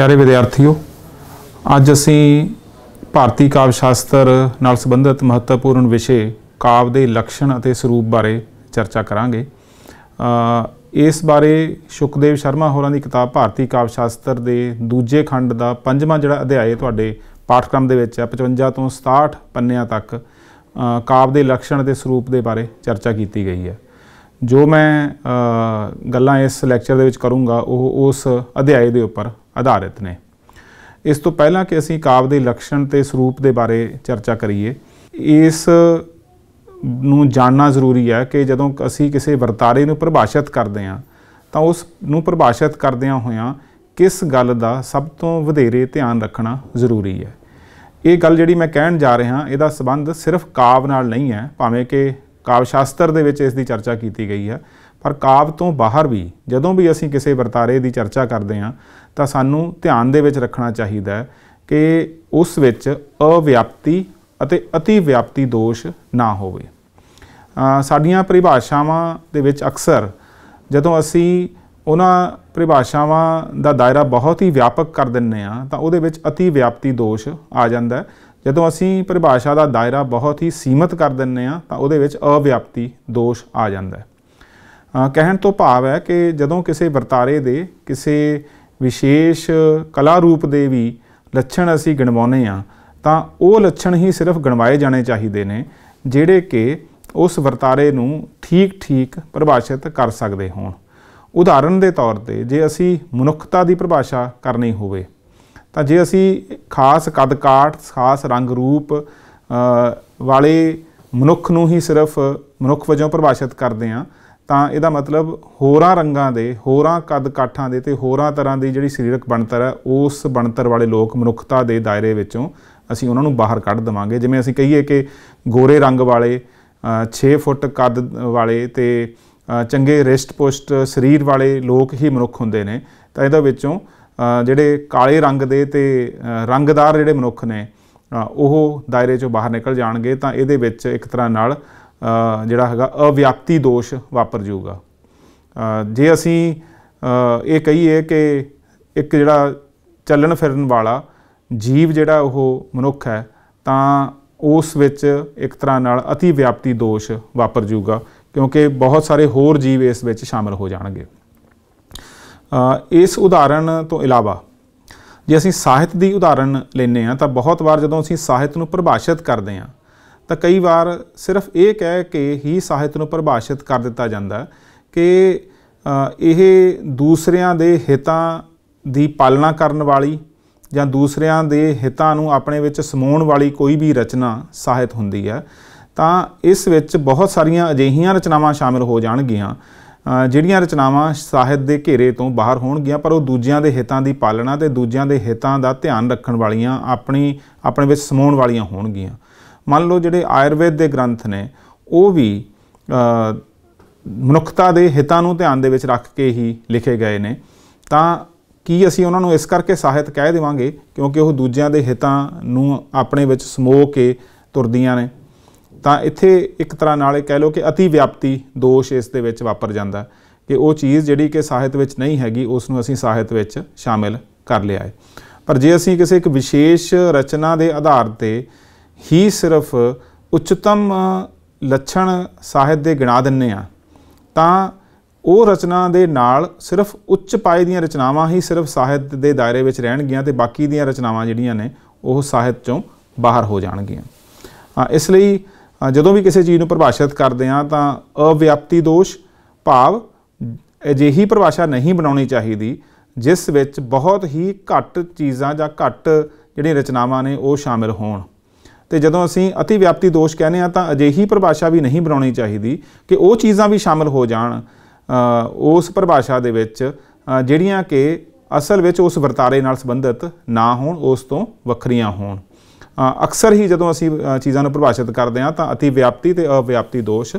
ਪਿਆਰੇ ਵਿਦਿਆਰਥੀਓ ਅੱਜ ਅਸੀਂ ਭਾਰਤੀ ਕਾਵਿ ਸ਼ਾਸਤਰ ਨਾਲ ਸੰਬੰਧਿਤ ਮਹੱਤਵਪੂਰਨ ਵਿਸ਼ੇ ਕਾਵ ਦੇ ਲਕਸ਼ਣ ਅਤੇ ਸਰੂਪ ਬਾਰੇ ਚਰਚਾ ਕਰਾਂਗੇ ਇਸ ਬਾਰੇ ਸ਼ੁਕਦੇਵ ਸ਼ਰਮਾ ਹੋਰਾਂ ਦੀ ਕਿਤਾਬ ਭਾਰਤੀ ਕਾਵਿ ਸ਼ਾਸਤਰ ਦੇ ਦੂਜੇ ਖੰਡ ਦਾ ਪੰਜਵਾਂ ਜਿਹੜਾ ਅਧਿਆਇ ਤੁਹਾਡੇ ਪਾਠਕ੍ਰਮ ਦੇ ਵਿੱਚ ਹੈ 55 ਤੋਂ 67 ਪੰਨਿਆਂ ਤੱਕ ਕਾਵ ਦੇ ਲਕਸ਼ਣ ਅਤੇ ਸਰੂਪ ਦੇ ਬਾਰੇ ਚਰਚਾ ਕੀਤੀ ਗਈ ਹੈ ਜੋ ਮੈਂ ਗੱਲਾਂ ਇਸ ਲੈਕਚਰ ਦੇ ਵਿੱਚ ਕਰੂੰਗਾ ਉਹ ਉਸ ਅਧਿਆਇ ਦੇ ਉੱਪਰ ਆਧਾਰਿਤ ਨੇ ਇਸ ਤੋਂ ਪਹਿਲਾਂ ਕਿ ਅਸੀਂ ਕਾਵ ਦੇ ਲਕਸ਼ਣ ਤੇ ਸਰੂਪ ਦੇ ਬਾਰੇ ਚਰਚਾ ਕਰੀਏ ਇਸ ਨੂੰ ਜਾਣਨਾ ਜ਼ਰੂਰੀ ਹੈ ਕਿ ਜਦੋਂ ਅਸੀਂ ਕਿਸੇ ਵਰਤਾਰੇ ਨੂੰ ਪਰਿਭਾਸ਼ਿਤ ਕਰਦੇ ਹਾਂ ਤਾਂ ਉਸ ਨੂੰ ਪਰਿਭਾਸ਼ਿਤ ਕਰਦਿਆਂ ਹੋਇਆਂ ਕਿਸ ਗੱਲ ਦਾ ਸਭ ਤੋਂ ਵਧੇਰੇ ਧਿਆਨ ਰੱਖਣਾ ਜ਼ਰੂਰੀ ਹੈ ਇਹ ਗੱਲ ਜਿਹੜੀ ਮੈਂ ਕਹਿਣ ਜਾ ਰਿਹਾ ਇਹਦਾ ਸਬੰਧ ਸਿਰਫ ਕਾਵ ਨਾਲ ਨਹੀਂ ਹੈ ਭਾਵੇਂ ਕਿ ਕਾਵ ਸ਼ਾਸਤਰ ਦੇ ਵਿੱਚ ਇਸ ਦੀ ਚਰਚਾ ਕੀਤੀ ਗਈ ਹੈ ਪਰ ਕਾਵ ਤੋਂ ਬਾਹਰ ਵੀ ਜਦੋਂ ਵੀ ਅਸੀਂ ਕਿਸੇ ਵਰਤਾਰੇ ਦੀ ਚਰਚਾ ਕਰਦੇ ਹਾਂ ਤਾਂ ਸਾਨੂੰ ਧਿਆਨ ਦੇ ਵਿੱਚ ਰੱਖਣਾ ਚਾਹੀਦਾ ਹੈ ਕਿ ਉਸ ਵਿੱਚ ਅਵਿਆਪਤੀ ਅਤੇ ਅਤੀ ਵਿਆਪਤੀ ਦੋਸ਼ ਨਾ ਹੋਵੇ ਸਾਡੀਆਂ ਪਰਿਭਾਸ਼ਾਵਾਂ ਦੇ ਵਿੱਚ ਅਕਸਰ ਜਦੋਂ ਅਸੀਂ ਉਹਨਾਂ ਪਰਿਭਾਸ਼ਾਵਾਂ ਦਾ ਦਾਇਰਾ ਬਹੁਤ ਹੀ ਵਿਆਪਕ ਕਰ ਦਿੰਨੇ ਆ ਤਾਂ ਉਹਦੇ ਵਿੱਚ ਅਤੀ ਵਿਆਪਤੀ ਦੋਸ਼ ਆ ਜਾਂਦਾ ਜਦੋਂ ਅਸੀਂ ਪਰਿਭਾਸ਼ਾ ਦਾ ਦਾਇਰਾ ਬਹੁਤ ਹੀ ਸੀਮਤ ਕਰ ਦਿੰਨੇ ਆ ਤਾਂ ਉਹਦੇ ਵਿੱਚ ਅਵਿਆਪਤੀ ਦੋਸ਼ ਆ ਜਾਂਦਾ ਕਹਿਣ ਤੋਂ ਭਾਵ ਹੈ ਕਿ ਜਦੋਂ ਕਿਸੇ ਵਰਤਾਰੇ ਦੇ ਕਿਸੇ ਵਿਸ਼ੇਸ਼ ਕਲਾ ਰੂਪ ਦੇ ਵੀ ਲੱਛਣ ਅਸੀਂ ਗਣਵਾਉਨੇ ਆ ਤਾਂ ਉਹ ਲੱਛਣ ਹੀ ਸਿਰਫ ਗਣਵਾਏ ਜਾਣੇ ਚਾਹੀਦੇ ਨੇ ਜਿਹੜੇ ਕਿ ਉਸ ਵਰਤਾਰੇ ਨੂੰ ਠੀਕ-ਠੀਕ ਪਰਿਭਾਸ਼ਿਤ ਕਰ ਸਕਦੇ ਹੋਣ ਉਦਾਹਰਨ ਦੇ ਤੌਰ ਤੇ ਜੇ ਅਸੀਂ ਮਨੁੱਖਤਾ ਦੀ ਪਰਿਭਾਸ਼ਾ ਕਰਨੀ ਹੋਵੇ ਤਾਂ ਜੇ ਅਸੀਂ ਖਾਸ ਕਦਕਾਠ ਖਾਸ ਰੰਗ ਰੂਪ ਵਾਲੇ ਮਨੁੱਖ ਨੂੰ ਹੀ ਸਿਰਫ ਮਨੁੱਖ ਵਜੋਂ ਪਰਿਭਾਸ਼ਿਤ ਕਰਦੇ ਹਾਂ ਤਾਂ ਇਹਦਾ ਮਤਲਬ ਹੋਰਾਂ ਰੰਗਾਂ ਦੇ ਹੋਰਾਂ ਕੱਦ ਕਾਠਾਂ ਦੇ ਤੇ ਹੋਰਾਂ ਤਰ੍ਹਾਂ ਦੀ ਜਿਹੜੀ ਸਰੀਰਕ ਬਣਤਰ ਹੈ ਉਸ ਬਣਤਰ ਵਾਲੇ ਲੋਕ ਮਨੁੱਖਤਾ ਦੇ ਦਾਇਰੇ ਵਿੱਚੋਂ ਅਸੀਂ ਉਹਨਾਂ ਨੂੰ ਬਾਹਰ ਕੱਢ ਦਵਾਂਗੇ ਜਿਵੇਂ ਅਸੀਂ ਕਹੀਏ ਕਿ ਗੋਰੇ ਰੰਗ ਵਾਲੇ 6 ਫੁੱਟ ਕੱਦ ਵਾਲੇ ਤੇ ਚੰਗੇ ਰਿਸਟ ਪੁਸ਼ਟ ਸਰੀਰ ਵਾਲੇ ਲੋਕ ਹੀ ਮਨੁੱਖ ਹੁੰਦੇ ਨੇ ਤਾਂ ਇਹਦੇ ਵਿੱਚੋਂ ਜਿਹੜੇ ਕਾਲੇ ਰੰਗ ਦੇ ਤੇ ਰੰਗਦਾਰ ਜਿਹੜੇ ਮਨੁੱਖ ਨੇ ਉਹ ਦਾਇਰੇ ਚੋਂ ਬਾਹਰ ਨਿਕਲ ਜਾਣਗੇ ਤਾਂ ਇਹਦੇ ਵਿੱਚ ਇੱਕ ਤਰ੍ਹਾਂ ਨਾਲ ਜਿਹੜਾ ਹੈਗਾ ਅਵਿਆਪਤੀ ਦੋਸ਼ ਵਾਪਰ ਜਾਊਗਾ ਜੇ ਅਸੀਂ ਇਹ ਕਹੀਏ ਕਿ ਇੱਕ ਜਿਹੜਾ ਚੱਲਣ ਫਿਰਨ ਵਾਲਾ ਜੀਵ ਜਿਹੜਾ ਉਹ ਮਨੁੱਖ ਹੈ ਤਾਂ ਉਸ ਵਿੱਚ ਇੱਕ ਤਰ੍ਹਾਂ ਨਾਲ ਅਤੀ ਵਿਆਪਤੀ ਦੋਸ਼ ਵਾਪਰ ਜਾਊਗਾ ਕਿਉਂਕਿ ਬਹੁਤ ਸਾਰੇ ਹੋਰ ਜੀਵ ਇਸ ਵਿੱਚ ਸ਼ਾਮਲ ਹੋ ਜਾਣਗੇ ਇਸ ਉਦਾਹਰਣ ਤੋਂ ਇਲਾਵਾ ਜੇ ਅਸੀਂ ਸਾਹਿਤ ਦੀ ਉਦਾਹਰਣ ਲੈਨੇ ਆ ਤਾਂ ਬਹੁਤ ਵਾਰ ਜਦੋਂ ਅਸੀਂ ਸਾਹਿਤ ਨੂੰ ਪਰਿਭਾਸ਼ਿਤ ਕਰਦੇ ਆ ਤਾਂ ਕਈ ਵਾਰ ਸਿਰਫ ਇਹ ਕਹਿ ਕੇ ਹੀ ਸਾਹਿਤ ਨੂੰ ਪਰਿਭਾਸ਼ਿਤ ਕਰ ਦਿੱਤਾ ਜਾਂਦਾ ਕਿ ਇਹ ਦੂਸਰਿਆਂ ਦੇ ਹਿੱਤਾਂ ਦੀ ਪਾਲਣਾ ਕਰਨ ਵਾਲੀ ਜਾਂ ਦੂਸਰਿਆਂ ਦੇ ਹਿੱਤਾਂ ਨੂੰ ਆਪਣੇ ਵਿੱਚ ਸਮੋਣ ਵਾਲੀ ਕੋਈ ਵੀ ਰਚਨਾ ਸਾਹਿਤ ਹੁੰਦੀ ਹੈ ਤਾਂ ਇਸ ਵਿੱਚ ਬਹੁਤ ਸਾਰੀਆਂ ਅਜਿਹੀਆਂ ਰਚਨਾਵਾਂ ਸ਼ਾਮਿਲ ਹੋ ਜਾਣਗੀਆਂ ਜਿਹੜੀਆਂ ਰਚਨਾਵਾਂ ਸਾਹਿਤ ਦੇ ਘੇਰੇ ਤੋਂ ਬਾਹਰ ਹੋਣਗੀਆਂ ਪਰ ਉਹ ਦੂਜਿਆਂ ਦੇ ਹਿੱਤਾਂ ਦੀ ਪਾਲਣਾ ਤੇ ਦੂਜਿਆਂ ਦੇ ਹਿੱਤਾਂ ਦਾ ਧਿਆਨ ਰੱਖਣ ਵਾਲੀਆਂ ਆਪਣੀ ਆਪਣੇ ਵਿੱਚ ਸਮੋਣ ਵਾਲੀਆਂ ਹੋਣਗੀਆਂ ਮੰਨ ਲਓ ਜਿਹੜੇ ਆਯੁਰਵੇਦ ਦੇ ਗ੍ਰੰਥ ਨੇ ਉਹ ਵੀ ਮਨੁੱਖਤਾ ਦੇ ਹਿੱਤਾਂ ਨੂੰ ਧਿਆਨ ਦੇ ਵਿੱਚ ਰੱਖ ਕੇ ਹੀ ਲਿਖੇ ਗਏ ਨੇ ਤਾਂ ਕੀ ਅਸੀਂ ਉਹਨਾਂ ਨੂੰ ਇਸ ਕਰਕੇ ਸਾਹਿਤ ਕਹਿ ਦੇਵਾਂਗੇ ਕਿਉਂਕਿ ਉਹ ਦੂਜਿਆਂ ਦੇ ਹਿੱਤਾਂ ਨੂੰ ਆਪਣੇ ਵਿੱਚ ਸਮੋ ਕੇ ਤੁਰਦੀਆਂ ਨੇ ਤਾਂ ਇੱਥੇ ਇੱਕ ਤਰ੍ਹਾਂ ਨਾਲ ਇਹ ਕਹਿ ਲਓ ਕਿ ਅਤੀ ਵਿਆਪਤੀ ਦੋਸ਼ ਇਸ ਦੇ ਵਿੱਚ ਵਾਪਰ ਜਾਂਦਾ ਕਿ ਉਹ ਚੀਜ਼ ਜਿਹੜੀ ਕਿ ਸਾਹਿਤ ਵਿੱਚ ਨਹੀਂ ਹੈਗੀ ਉਸ ਨੂੰ ਅਸੀਂ ਸਾਹਿਤ ਵਿੱਚ ਸ਼ਾਮਿਲ ਕਰ ਲਿਆ ਹੈ ਪਰ ਜੇ ਅਸੀਂ ਕਿਸੇ ਇੱਕ ਵਿਸ਼ੇਸ਼ ਰਚਨਾ ਦੇ ਆਧਾਰ ਤੇ ਹੀ ਸਿਰਫ ਉੱਚਤਮ ਲੱਛਣ ਸਾਹਿਤ ਦੇ ਗਿਣਾ ਦਿੰਨੇ ਆ ਤਾਂ ਉਹ ਰਚਨਾ ਦੇ ਨਾਲ ਸਿਰਫ ਉੱਚ ਪਾਏ ਦੀਆਂ ਰਚਨਾਵਾਂ ਹੀ ਸਿਰਫ ਸਾਹਿਤ ਦੇ ਦਾਇਰੇ ਵਿੱਚ ਰਹਿਣਗੀਆਂ ਤੇ ਬਾਕੀ ਦੀਆਂ ਰਚਨਾਵਾਂ ਜਿਹੜੀਆਂ ਨੇ ਉਹ ਸਾਹਿਤ ਚੋਂ ਬਾਹਰ ਹੋ ਜਾਣਗੀਆਂ ਇਸ ਲਈ ਜਦੋਂ ਵੀ ਕਿਸੇ ਚੀਜ਼ ਨੂੰ ਪਰਿਭਾਸ਼ਿਤ ਕਰਦੇ ਆ ਤਾਂ ਅਵਿਆਪਤੀ ਦੋਸ਼ ਭਾਵ ਅਜਿਹੀ ਪਰਿਭਾਸ਼ਾ ਨਹੀਂ ਬਣਾਉਣੀ ਚਾਹੀਦੀ ਜਿਸ ਵਿੱਚ ਬਹੁਤ ਹੀ ਘੱਟ ਚੀਜ਼ਾਂ ਜਾਂ ਘੱਟ ਜਿਹੜੀਆਂ ਰਚਨਾਵਾਂ ਨੇ ਉਹ ਸ਼ਾਮਿਲ ਹੋਣ ਤੇ ਜਦੋਂ ਅਸੀਂ ਅਤੀ ਵਿਆਪਤੀ ਦੋਸ਼ ਕਹਿੰਦੇ ਆ ਤਾਂ ਅਜਿਹੀ ਪਰਿਭਾਸ਼ਾ ਵੀ ਨਹੀਂ ਬਣਾਉਣੀ ਚਾਹੀਦੀ ਕਿ ਉਹ ਚੀਜ਼ਾਂ ਵੀ ਸ਼ਾਮਲ ਹੋ ਜਾਣ ਉਸ ਪਰਿਭਾਸ਼ਾ ਦੇ ਵਿੱਚ ਜਿਹੜੀਆਂ ਕਿ ਅਸਲ ਵਿੱਚ ਉਸ ਵਰਤਾਰੇ ਨਾਲ ਸੰਬੰਧਿਤ ਨਾ ਹੋਣ ਉਸ ਤੋਂ ਵੱਖਰੀਆਂ ਹੋਣ ਅਕਸਰ ਹੀ ਜਦੋਂ ਅਸੀਂ ਚੀਜ਼ਾਂ ਨੂੰ ਪਰਿਭਾਸ਼ਿਤ ਕਰਦੇ ਆ ਤਾਂ ਅਤੀ ਵਿਆਪਤੀ ਤੇ ਅਵਿਆਪਤੀ ਦੋਸ਼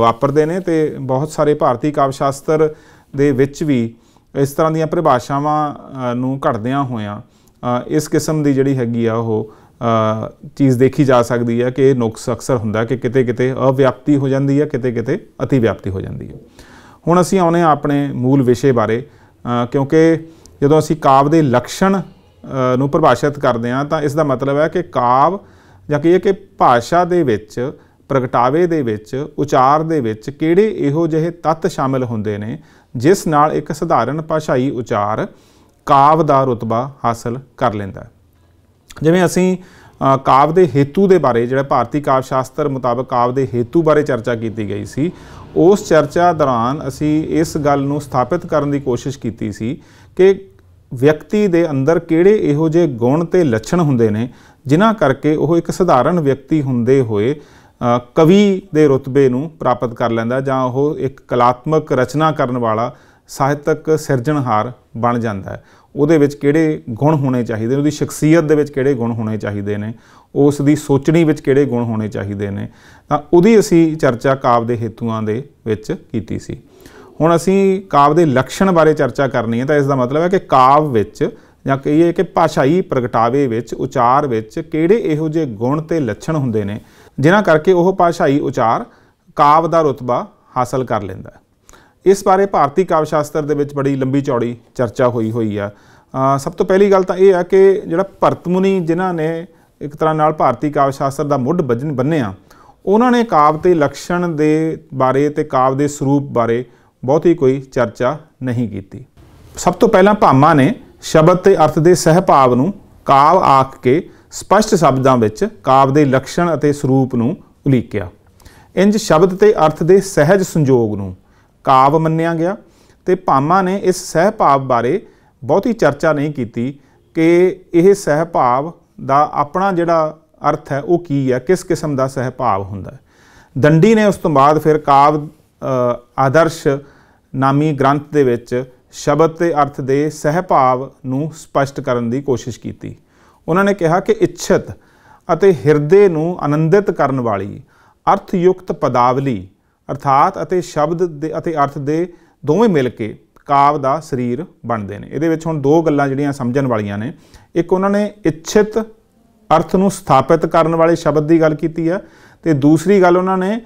ਵਾਪਰਦੇ ਨੇ ਤੇ ਬਹੁਤ ਸਾਰੇ ਭਾਰਤੀ ਕਾਵਿ ਸ਼ਾਸਤਰ ਦੇ ਵਿੱਚ ਵੀ ਇਸ ਤਰ੍ਹਾਂ ਦੀਆਂ ਪਰਿਭਾਸ਼ਾਵਾਂ ਨੂੰ ਘੜਦਿਆਂ ਹੋਇਆਂ ਇਸ ਕਿਸਮ ਦੀ ਜਿਹੜੀ ਹੈਗੀ ਆ ਉਹ ਚੀਜ਼ ਦੇਖੀ ਜਾ ਸਕਦੀ ਹੈ ਕਿ ਇਹ ਨੁਕਸ ਅਕਸਰ ਹੁੰਦਾ ਕਿ ਕਿਤੇ ਕਿਤੇ ਅਵਿਆਪਤੀ ਹੋ ਜਾਂਦੀ ਹੈ ਕਿਤੇ ਕਿਤੇ ਅਤੀ ਵਿਆਪਤੀ ਹੋ ਜਾਂਦੀ ਹੈ ਹੁਣ ਅਸੀਂ ਆਉਨੇ ਆਪਣੇ ਮੂਲ ਵਿਸ਼ੇ ਬਾਰੇ ਕਿਉਂਕਿ ਜਦੋਂ ਅਸੀਂ ਕਾਵ ਦੇ ਲਕਸ਼ਣ ਨੂੰ ਪਰਿਭਾਸ਼ਿਤ ਕਰਦੇ ਹਾਂ ਤਾਂ ਇਸ ਦਾ ਮਤਲਬ ਹੈ ਕਿ ਕਾਵ ਜਾਂ ਇਹ ਕਿ ਭਾਸ਼ਾ ਦੇ ਵਿੱਚ ਪ੍ਰਗਟਾਵੇ ਦੇ ਵਿੱਚ ਉਚਾਰ ਦੇ ਵਿੱਚ ਕਿਹੜੇ ਇਹੋ ਜਿਹੇ ਤੱਤ ਸ਼ਾਮਿਲ ਹੁੰਦੇ ਨੇ ਜਿਸ ਨਾਲ ਇੱਕ ਸਧਾਰਨ ਭਾਸ਼ਾਈ ਉਚਾਰ ਕਾਵ ਦਾ ਰਤਬਾ ਹਾਸਲ ਕਰ ਲੈਂਦਾ ਹੈ ਜਿਵੇਂ ਅਸੀਂ ਕਾਵ ਦੇ ਹੇਤੂ ਦੇ ਬਾਰੇ ਜਿਹੜਾ ਭਾਰਤੀ ਕਾਵ ਸ਼ਾਸਤਰ ਮੁਤਾਬਕ ਕਾਵ ਦੇ ਹੇਤੂ ਬਾਰੇ ਚਰਚਾ ਕੀਤੀ ਗਈ ਸੀ ਉਸ ਚਰਚਾ ਦੌਰਾਨ ਅਸੀਂ ਇਸ ਗੱਲ ਨੂੰ ਸਥਾਪਿਤ ਕਰਨ ਦੀ ਕੋਸ਼ਿਸ਼ ਕੀਤੀ ਸੀ ਕਿ ਵਿਅਕਤੀ ਦੇ ਅੰਦਰ ਕਿਹੜੇ ਇਹੋ ਜਿਹੇ ਗੁਣ ਤੇ ਲੱਛਣ ਹੁੰਦੇ ਨੇ ਜਿਨ੍ਹਾਂ ਕਰਕੇ ਉਹ ਇੱਕ ਸਧਾਰਨ ਵਿਅਕਤੀ ਹੁੰਦੇ ਹੋਏ ਕਵੀ ਦੇ ਰਤਬੇ ਨੂੰ ਪ੍ਰਾਪਤ ਕਰ ਲੈਂਦਾ ਜਾਂ ਉਹ ਇੱਕ ਕਲਾਤਮਕ ਰਚਨਾ ਕਰਨ ਵਾਲਾ ਸਾਹਿਤਕ ਸਿਰਜਣਹਾਰ ਬਣ ਜਾਂਦਾ ਹੈ ਉਹਦੇ ਵਿੱਚ ਕਿਹੜੇ ਗੁਣ ਹੋਣੇ ਚਾਹੀਦੇ ਨੇ ਉਹਦੀ ਸ਼ਖਸੀਅਤ ਦੇ ਵਿੱਚ ਕਿਹੜੇ ਗੁਣ ਹੋਣੇ ਚਾਹੀਦੇ ਨੇ ਉਸ ਦੀ ਸੋਚਣੀ ਵਿੱਚ ਕਿਹੜੇ ਗੁਣ ਹੋਣੇ ਚਾਹੀਦੇ ਨੇ ਤਾਂ ਉਹਦੀ ਅਸੀਂ ਚਰਚਾ ਕਾਵ ਦੇ ਹੇਤੂਆਂ ਦੇ ਵਿੱਚ ਕੀਤੀ ਸੀ ਹੁਣ ਅਸੀਂ ਕਾਵ ਦੇ ਲੱਛਣ ਬਾਰੇ ਚਰਚਾ ਕਰਨੀ ਹੈ ਤਾਂ ਇਸ ਦਾ ਮਤਲਬ ਹੈ ਕਿ ਕਾਵ ਵਿੱਚ ਜਾਂ ਕਹੀਏ ਕਿ ਭਾਸ਼ਾਈ ਪ੍ਰਗਟਾਵੇ ਵਿੱਚ ਉਚਾਰ ਵਿੱਚ ਕਿਹੜੇ ਇਹੋ ਜਿਹੇ ਗੁਣ ਤੇ ਲੱਛਣ ਹੁੰਦੇ ਨੇ ਜਿਨ੍ਹਾਂ ਕਰਕੇ ਉਹ ਭਾਸ਼ਾਈ ਉਚਾਰ ਕਾਵ ਦਾ ਰਤਬਾ ਹਾਸਲ ਕਰ ਲੈਂਦਾ ਹੈ ਇਸ ਬਾਰੇ ਭਾਰਤੀ ਕਾਵਿ ਸ਼ਾਸਤਰ ਦੇ ਵਿੱਚ ਬੜੀ ਲੰਬੀ ਚੌੜੀ ਚਰਚਾ ਹੋਈ ਹੋਈ ਆ ਸਭ ਤੋਂ ਪਹਿਲੀ ਗੱਲ ਤਾਂ ਇਹ ਆ ਕਿ ਜਿਹੜਾ ਭਰਤ ਮੁਨੀ ਜਿਨ੍ਹਾਂ ਨੇ ਇੱਕ ਤਰ੍ਹਾਂ ਨਾਲ ਭਾਰਤੀ ਕਾਵਿ ਸ਼ਾਸਤਰ ਦਾ ਮੁੱਢ ਬਜਨ ਬੰਨਿਆ ਉਹਨਾਂ ਨੇ ਕਾਵ ਤੇ ਲਕਸ਼ਣ ਦੇ ਬਾਰੇ ਤੇ ਕਾਵ ਦੇ ਸਰੂਪ ਬਾਰੇ ਬਹੁਤੀ ਕੋਈ ਚਰਚਾ ਨਹੀਂ ਕੀਤੀ ਸਭ ਤੋਂ ਪਹਿਲਾਂ ਭਾਮਾ ਨੇ ਸ਼ਬਦ ਤੇ ਅਰਥ ਦੇ ਸਹਿਭਾਵ ਨੂੰ ਕਾਵ ਆਖ ਕੇ ਸਪਸ਼ਟ ਸ਼ਬਦਾਂ ਵਿੱਚ ਕਾਵ ਦੇ ਲਕਸ਼ਣ ਅਤੇ ਸਰੂਪ ਨੂੰ ਉਲੀਕਿਆ ਇੰਜ ਸ਼ਬਦ ਤੇ ਅਰਥ ਦੇ ਸਹਿਜ ਸੰਜੋਗ ਨੂੰ ਕਾਵ ਮੰਨਿਆ ਗਿਆ ਤੇ ਭਾਮਾ ਨੇ ਇਸ ਸਹਿਭਾਵ ਬਾਰੇ ਬਹੁਤੀ ਚਰਚਾ ਨਹੀਂ ਕੀਤੀ ਕਿ ਇਹ ਸਹਿਭਾਵ ਦਾ ਆਪਣਾ ਜਿਹੜਾ ਅਰਥ ਹੈ ਉਹ ਕੀ ਹੈ ਕਿਸ ਕਿਸਮ ਦਾ ਸਹਿਭਾਵ ਹੁੰਦਾ ਹੈ ਦੰਡੀ ਨੇ ਉਸ ਤੋਂ ਬਾਅਦ ਫਿਰ ਕਾਵ ਆਦਰਸ਼ ਨਾਮੀ ਗ੍ਰੰਥ ਦੇ ਵਿੱਚ ਸ਼ਬਦ ਤੇ ਅਰਥ ਦੇ ਸਹਿਭਾਵ ਨੂੰ ਸਪਸ਼ਟ ਕਰਨ ਦੀ ਕੋਸ਼ਿਸ਼ ਕੀਤੀ ਉਹਨਾਂ ਨੇ ਕਿਹਾ ਕਿ ਇੱਛਤ ਅਤੇ ਹਿਰਦੇ ਨੂੰ ਆਨੰਦਿਤ ਕਰਨ ਵਾਲੀ ਅਰਥਯੁਕਤ ਪਦਾਵਲੀ ਅਰਥਾਤ ਅਤੇ ਸ਼ਬਦ ਦੇ ਅਤੇ ਅਰਥ ਦੇ ਦੋਵੇਂ ਮਿਲ ਕੇ ਕਾਵ ਦਾ ਸਰੀਰ ਬਣਦੇ ਨੇ ਇਹਦੇ ਵਿੱਚ ਹੁਣ ਦੋ ਗੱਲਾਂ ਜਿਹੜੀਆਂ ਸਮਝਣ ਵਾਲੀਆਂ ਨੇ ਇੱਕ ਉਹਨਾਂ ਨੇ ਇੱਛਿਤ ਅਰਥ ਨੂੰ ਸਥਾਪਿਤ ਕਰਨ ਵਾਲੇ ਸ਼ਬਦ ਦੀ ਗੱਲ ਕੀਤੀ ਆ ਤੇ ਦੂਸਰੀ ਗੱਲ ਉਹਨਾਂ ਨੇ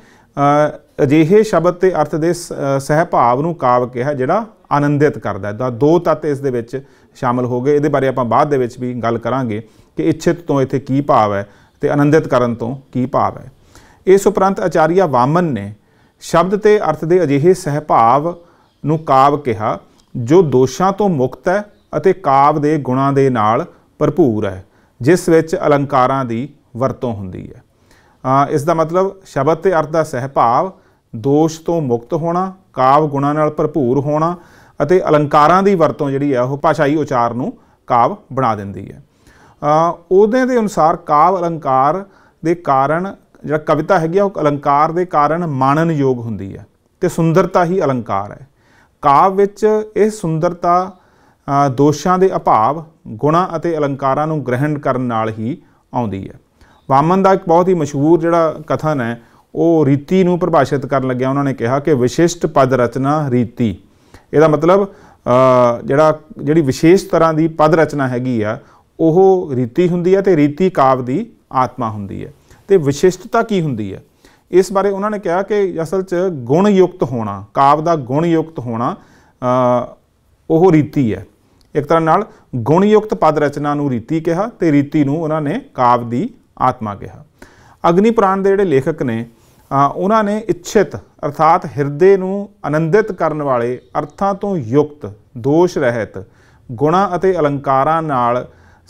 ਅਜਿਹੇ ਸ਼ਬਦ ਤੇ ਅਰਥ ਦੇ ਸਹਿਭਾਵ ਨੂੰ ਕਾਵ ਕਿਹਾ ਜਿਹੜਾ ਆਨੰਦਿਤ ਕਰਦਾ ਹੈ ਦੋ ਤੱਤ ਇਸ ਦੇ ਵਿੱਚ ਸ਼ਾਮਲ ਹੋ ਗਏ ਇਹਦੇ ਬਾਰੇ ਆਪਾਂ ਬਾਅਦ ਦੇ ਵਿੱਚ ਵੀ ਗੱਲ ਕਰਾਂਗੇ ਕਿ ਇੱਛਿਤ ਤੋਂ ਇੱਥੇ ਕੀ ਭਾਵ ਹੈ ਤੇ ਆਨੰਦਿਤ ਕਰਨ ਤੋਂ ਕੀ ਭਾਵ ਹੈ ਇਸ ਉਪਰੰਤ ਆਚਾਰੀਆ ਵਾਮਨ ਨੇ ਸ਼ਬਦ ਤੇ ਅਰਥ ਦੇ ਅਜਿਹੇ ਸਹਿਭਾਵ ਨੂੰ ਕਾਵ ਕਿਹਾ ਜੋ ਦੋਸ਼ਾਂ ਤੋਂ ਮੁਕਤ ਹੈ ਅਤੇ ਕਾਵ ਦੇ ਗੁਣਾਂ ਦੇ ਨਾਲ ਭਰਪੂਰ ਹੈ ਜਿਸ ਵਿੱਚ ਅਲੰਕਾਰਾਂ ਦੀ ਵਰਤੋਂ ਹੁੰਦੀ ਹੈ ਇਸ ਦਾ ਮਤਲਬ ਸ਼ਬਦ ਤੇ ਅਰਥ ਦਾ ਸਹਿਭਾਵ ਦੋਸ਼ ਤੋਂ ਮੁਕਤ ਹੋਣਾ ਕਾਵ ਗੁਣਾਂ ਨਾਲ ਭਰਪੂਰ ਹੋਣਾ ਅਤੇ ਅਲੰਕਾਰਾਂ ਦੀ ਵਰਤੋਂ ਜਿਹੜੀ ਹੈ ਉਹ ਭਾਸ਼ਾਈ ਉਚਾਰ ਨੂੰ ਕਾਵ ਬਣਾ ਦਿੰਦੀ ਹੈ ਉਹਦੇ ਦੇ ਅਨੁਸਾਰ ਕਾਵ ਅਲੰਕਾਰ ਦੇ ਕਾਰਨ ਜਿਹੜਾ ਕਵਿਤਾ ਹੈਗੀ ਆ ਉਹ ਅਲੰਕਾਰ ਦੇ ਕਾਰਨ ਮਾਨਨਯੋਗ ਯੋਗ ਹੁੰਦੀ ਹੈ ਤੇ ਸੁੰਦਰਤਾ ਹੀ ਅਲੰਕਾਰ ਹੈ ਕਾਵ ਵਿੱਚ ਇਹ ਸੁੰਦਰਤਾ ਦੋਸ਼ਾਂ ਦੇ ਅਭਾਵ ਗੁਣਾ ਅਤੇ ਅਲੰਕਾਰਾਂ ਨੂੰ ਗ੍ਰਹਿਣ ਕਰਨ ਨਾਲ ਹੀ ਆਉਂਦੀ ਹੈ ਵਾਮਨ ਦਾ ਇੱਕ ਬਹੁਤ ਹੀ ਮਸ਼ਹੂਰ ਜਿਹੜਾ ਕਥਨ ਹੈ ਉਹ ਰੀਤੀ ਨੂੰ ਪਰਿਭਾਸ਼ਿਤ ਕਰਨ ਲੱਗਿਆ ਉਹਨਾਂ ਨੇ ਕਿਹਾ ਕਿ ਵਿਸ਼ਿਸ਼ਟ ਪਦ ਰਚਨਾ ਰੀਤੀ ਇਹਦਾ ਮਤਲਬ ਜਿਹੜਾ ਜਿਹੜੀ ਵਿਸ਼ੇਸ਼ ਤਰ੍ਹਾਂ ਦੀ ਪਦ ਰਚਨਾ ਹੈਗੀ ਆ ਉਹ ਰੀਤੀ ਹੁੰਦੀ ਹੈ ਤੇ ਰੀਤੀ ਕਾਵ ਦੀ ਆਤਮਾ ਹੁੰਦੀ ਹੈ ਤੇ ਵਿਸ਼ਿਸ਼ਟਤਾ ਕੀ ਹੁੰਦੀ ਹੈ ਇਸ ਬਾਰੇ ਉਹਨਾਂ ਨੇ ਕਿਹਾ ਕਿ ਅਸਲ 'ਚ ਗੁਣਯੁਕਤ ਹੋਣਾ ਕਾਵ ਦਾ ਗੁਣਯੁਕਤ ਹੋਣਾ ਉਹ ਰੀਤੀ ਹੈ ਇੱਕ ਤਰ੍ਹਾਂ ਨਾਲ ਗੁਣਯੁਕਤ ਪਦ ਰਚਨਾ ਨੂੰ ਰੀਤੀ ਕਿਹਾ ਤੇ ਰੀਤੀ ਨੂੰ ਉਹਨਾਂ ਨੇ ਕਾਵ ਦੀ ਆਤਮਾ ਕਿਹਾ ਅਗਨੀ ਪ੍ਰਾਨ ਦੇ ਜਿਹੜੇ ਲੇਖਕ ਨੇ ਉਹਨਾਂ ਨੇ ਇੱਛਿਤ ਅਰਥਾਤ ਹਿਰਦੇ ਨੂੰ ਆਨੰਦਿਤ ਕਰਨ ਵਾਲੇ ਅਰਥਾਂ ਤੋਂ ਯੁਕਤ ਦੋਸ਼ ਰਹਿਤ ਗੁਣਾ ਅਤੇ ਅਲੰਕਾਰਾਂ ਨਾਲ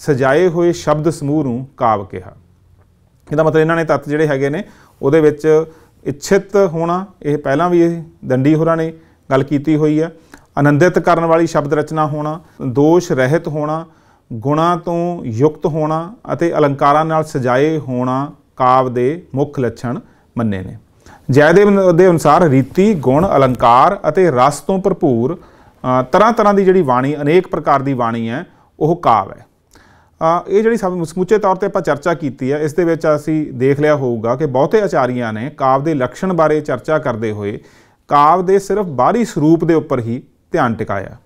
ਸਜਾਏ ਹੋਏ ਸ਼ਬਦ ਸਮੂਹ ਨੂੰ ਕਾਵ ਕਿਹਾ ਇਹਦਾ ਮਤਲਬ ਇਹਨਾਂ ਨੇ ਤੱਤ ਜਿਹੜੇ ਹੈਗੇ ਨੇ ਉਹਦੇ ਵਿੱਚ ਇੱਛਿਤ ਹੋਣਾ ਇਹ ਪਹਿਲਾਂ ਵੀ ਦੰਡੀ ਹੋਰਾਂ ਨੇ ਗੱਲ ਕੀਤੀ ਹੋਈ ਹੈ ਆਨੰਦਿਤ ਕਰਨ ਵਾਲੀ ਸ਼ਬਦ ਰਚਨਾ ਹੋਣਾ ਦੋਸ਼ ਰਹਿਤ ਹੋਣਾ ਗੁਣਾ ਤੋਂ ਯੁਕਤ ਹੋਣਾ ਅਤੇ ਅਲੰਕਾਰਾਂ ਨਾਲ ਸਜਾਏ ਹੋਣਾ ਕਾਵ ਦੇ ਮੁੱਖ ਲੱਛਣ ਮੰਨੇ ਨੇ ਜੈਦੇਵ ਦੇ ਅਨੁਸਾਰ ਰੀਤੀ ਗੁਣ ਅਲੰਕਾਰ ਅਤੇ ਰਸ ਤੋਂ ਭਰਪੂਰ ਤਰ੍ਹਾਂ ਤਰ੍ਹਾਂ ਦੀ ਜਿਹੜੀ ਬਾਣੀ ਅਨੇਕ ਪ੍ਰਕਾਰ ਦੀ ਬਾਣੀ ਹੈ ਉਹ ਕਾਵ ਹੈ ਇਹ ਜਿਹੜੀ ਸਮੁੱਚੇ ਤੌਰ ਤੇ ਆਪਾਂ ਚਰਚਾ ਕੀਤੀ ਹੈ ਇਸ ਦੇ ਵਿੱਚ ਅਸੀਂ ਦੇਖ ਲਿਆ ਹੋਊਗਾ ਕਿ ਬਹੁਤੇ ਆਚਾਰੀਆਂ ਨੇ ਕਾਵ ਦੇ ਲਕਸ਼ਣ ਬਾਰੇ ਚਰਚਾ ਕਰਦੇ ਹੋਏ ਕਾਵ ਦੇ ਸਿਰਫ ਬਾਹਰੀ ਸਰੂਪ ਦੇ ਉੱਪਰ ਹੀ ਧਿਆਨ ਟਿਕਾਇਆ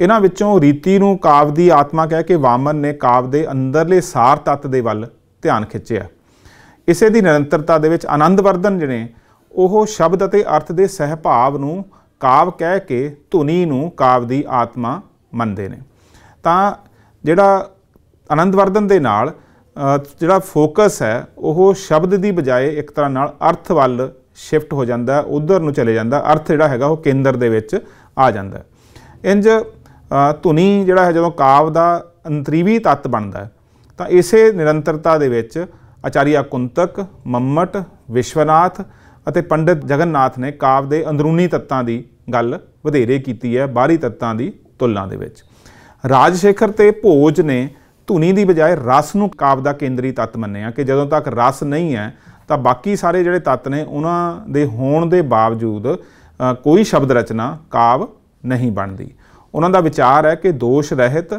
ਇਹਨਾਂ ਵਿੱਚੋਂ ਰੀਤੀ ਨੂੰ ਕਾਵ ਦੀ ਆਤਮਾ ਕਹਿ ਕੇ ਵਾਮਨ ਨੇ ਕਾਵ ਦੇ ਅੰਦਰਲੇ ਸਾਰ ਤੱਤ ਦੇ ਵੱਲ ਧਿਆਨ ਖਿੱਚਿਆ ਇਸੇ ਦੀ ਨਿਰੰਤਰਤਾ ਦੇ ਵਿੱਚ ਆਨੰਦ ਵਰਧਨ ਜਿਹੜੇ ਉਹ ਸ਼ਬਦ ਅਤੇ ਅਰਥ ਦੇ ਸਹਿਭਾਵ ਨੂੰ ਕਾਵ ਕਹਿ ਕੇ ਧੁਨੀ ਨੂੰ ਕਾਵ ਦੀ ਆਤਮਾ ਮੰਨਦੇ ਨੇ ਤਾਂ ਜਿਹੜਾ ਆਨੰਦਵਰਧਨ ਦੇ ਨਾਲ ਜਿਹੜਾ ਫੋਕਸ ਹੈ ਉਹ ਸ਼ਬਦ ਦੀ ਬਜਾਏ ਇੱਕ ਤਰ੍ਹਾਂ ਨਾਲ ਅਰਥ ਵੱਲ ਸ਼ਿਫਟ ਹੋ ਜਾਂਦਾ ਉਧਰ ਨੂੰ ਚਲੇ ਜਾਂਦਾ ਅਰਥ ਜਿਹੜਾ ਹੈਗਾ ਉਹ ਕੇਂਦਰ ਦੇ ਵਿੱਚ ਆ ਜਾਂਦਾ ਇੰਜ ਧੁਨੀ ਜਿਹੜਾ ਹੈ ਜਦੋਂ ਕਾਵ ਦਾ ਅੰਤਰੀਵੀ ਤੱਤ ਬਣਦਾ ਤਾਂ ਇਸੇ ਨਿਰੰਤਰਤਾ ਦੇ ਵਿੱਚ ਆਚਾਰੀਆ ਕੁੰਤਕ ਮੰਮਟ ਵਿਸ਼ਵਨਾਥ ਅਤੇ ਪੰਡਿਤ ਜਗਨਨਾਥ ਨੇ ਕਾਵ ਦੇ ਅੰਦਰੂਨੀ ਤੱਤਾਂ ਦੀ ਗੱਲ ਵਧੇਰੇ ਕੀਤੀ ਹੈ ਬਾਹਰੀ ਤੱਤਾਂ ਦੀ ਤੁਲਨਾ ਦੇ ਵਿੱਚ ਰਾਜਸ਼ੇਖਰ ਤੇ ਭੋਜ ਨੇ ਧੁਨੀ ਦੀ ਬਜਾਏ ਰਸ ਨੂੰ ਕਾਵ ਦਾ ਕੇਂਦਰੀ ਤੱਤ ਮੰਨਿਆ ਕਿ ਜਦੋਂ ਤੱਕ ਰਸ ਨਹੀਂ ਹੈ ਤਾਂ ਬਾਕੀ ਸਾਰੇ ਜਿਹੜੇ ਤੱਤ ਨੇ ਉਹਨਾਂ ਦੇ ਹੋਣ ਦੇ ਬਾਵਜੂਦ ਕੋਈ ਸ਼ਬਦ ਰਚਨਾ ਕਾਵ ਨਹੀਂ ਬਣਦੀ ਉਹਨਾਂ ਦਾ ਵਿਚਾਰ ਹੈ ਕਿ ਦੋਸ਼ ਰਹਿਤ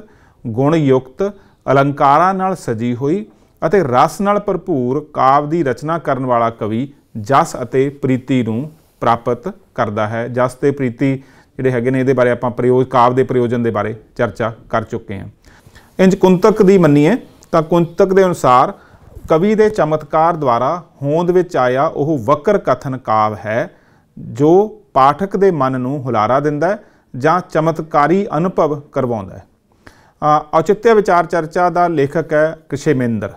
ਗੁਣ ਯੁਕਤ ਅਲੰਕਾਰਾਂ ਨਾਲ ਸਜੀ ਹੋਈ ਅਤੇ ਰਸ ਨਾਲ ਭਰਪੂਰ ਕਾਵ ਦੀ ਰਚਨਾ ਕਰਨ ਵਾਲਾ ਕਵੀ ਜਸ ਅਤੇ ਪ੍ਰੀਤੀ ਨੂੰ ਪ੍ਰਾਪਤ ਕਰਦਾ ਹੈ ਜਸ ਤੇ ਪ੍ਰੀਤੀ ਜਿਹੜੇ ਹੈਗੇ ਨੇ ਇਹਦੇ ਬਾਰੇ ਆਪਾਂ ਪ੍ਰਯੋਗ ਕਾਵ ਦੇ ਪ੍ਰਯੋਜਨ ਦੇ ਬਾਰੇ ਚਰਚਾ ਕਰ ਚੁੱਕੇ ਹਾਂ ਇੰਜ ਕੁੰਤਕ ਦੀ ਮੰਨੀਏ ਤਾਂ ਕੁੰਤਕ ਦੇ ਅਨੁਸਾਰ ਕਵੀ ਦੇ ਚਮਤਕਾਰ ਦੁਆਰਾ ਹੋਂਦ ਵਿੱਚ ਆਇਆ ਉਹ ਵਕਰ ਕਥਨ ਕਾਵ ਹੈ ਜੋ ਪਾਠਕ ਦੇ ਮਨ ਨੂੰ ਹੁਲਾਰਾ ਦਿੰਦਾ ਹੈ ਜਾਂ ਚਮਤਕਾਰੀ ਅਨੁਭਵ ਕਰਵਾਉਂਦਾ ਹੈ ਔਚਿਤਯ ਵਿਚਾਰ ਚਰਚਾ ਦਾ ਲੇਖਕ ਹੈ ਕ੍ਰਿਸ਼ਮੇਂਦਰ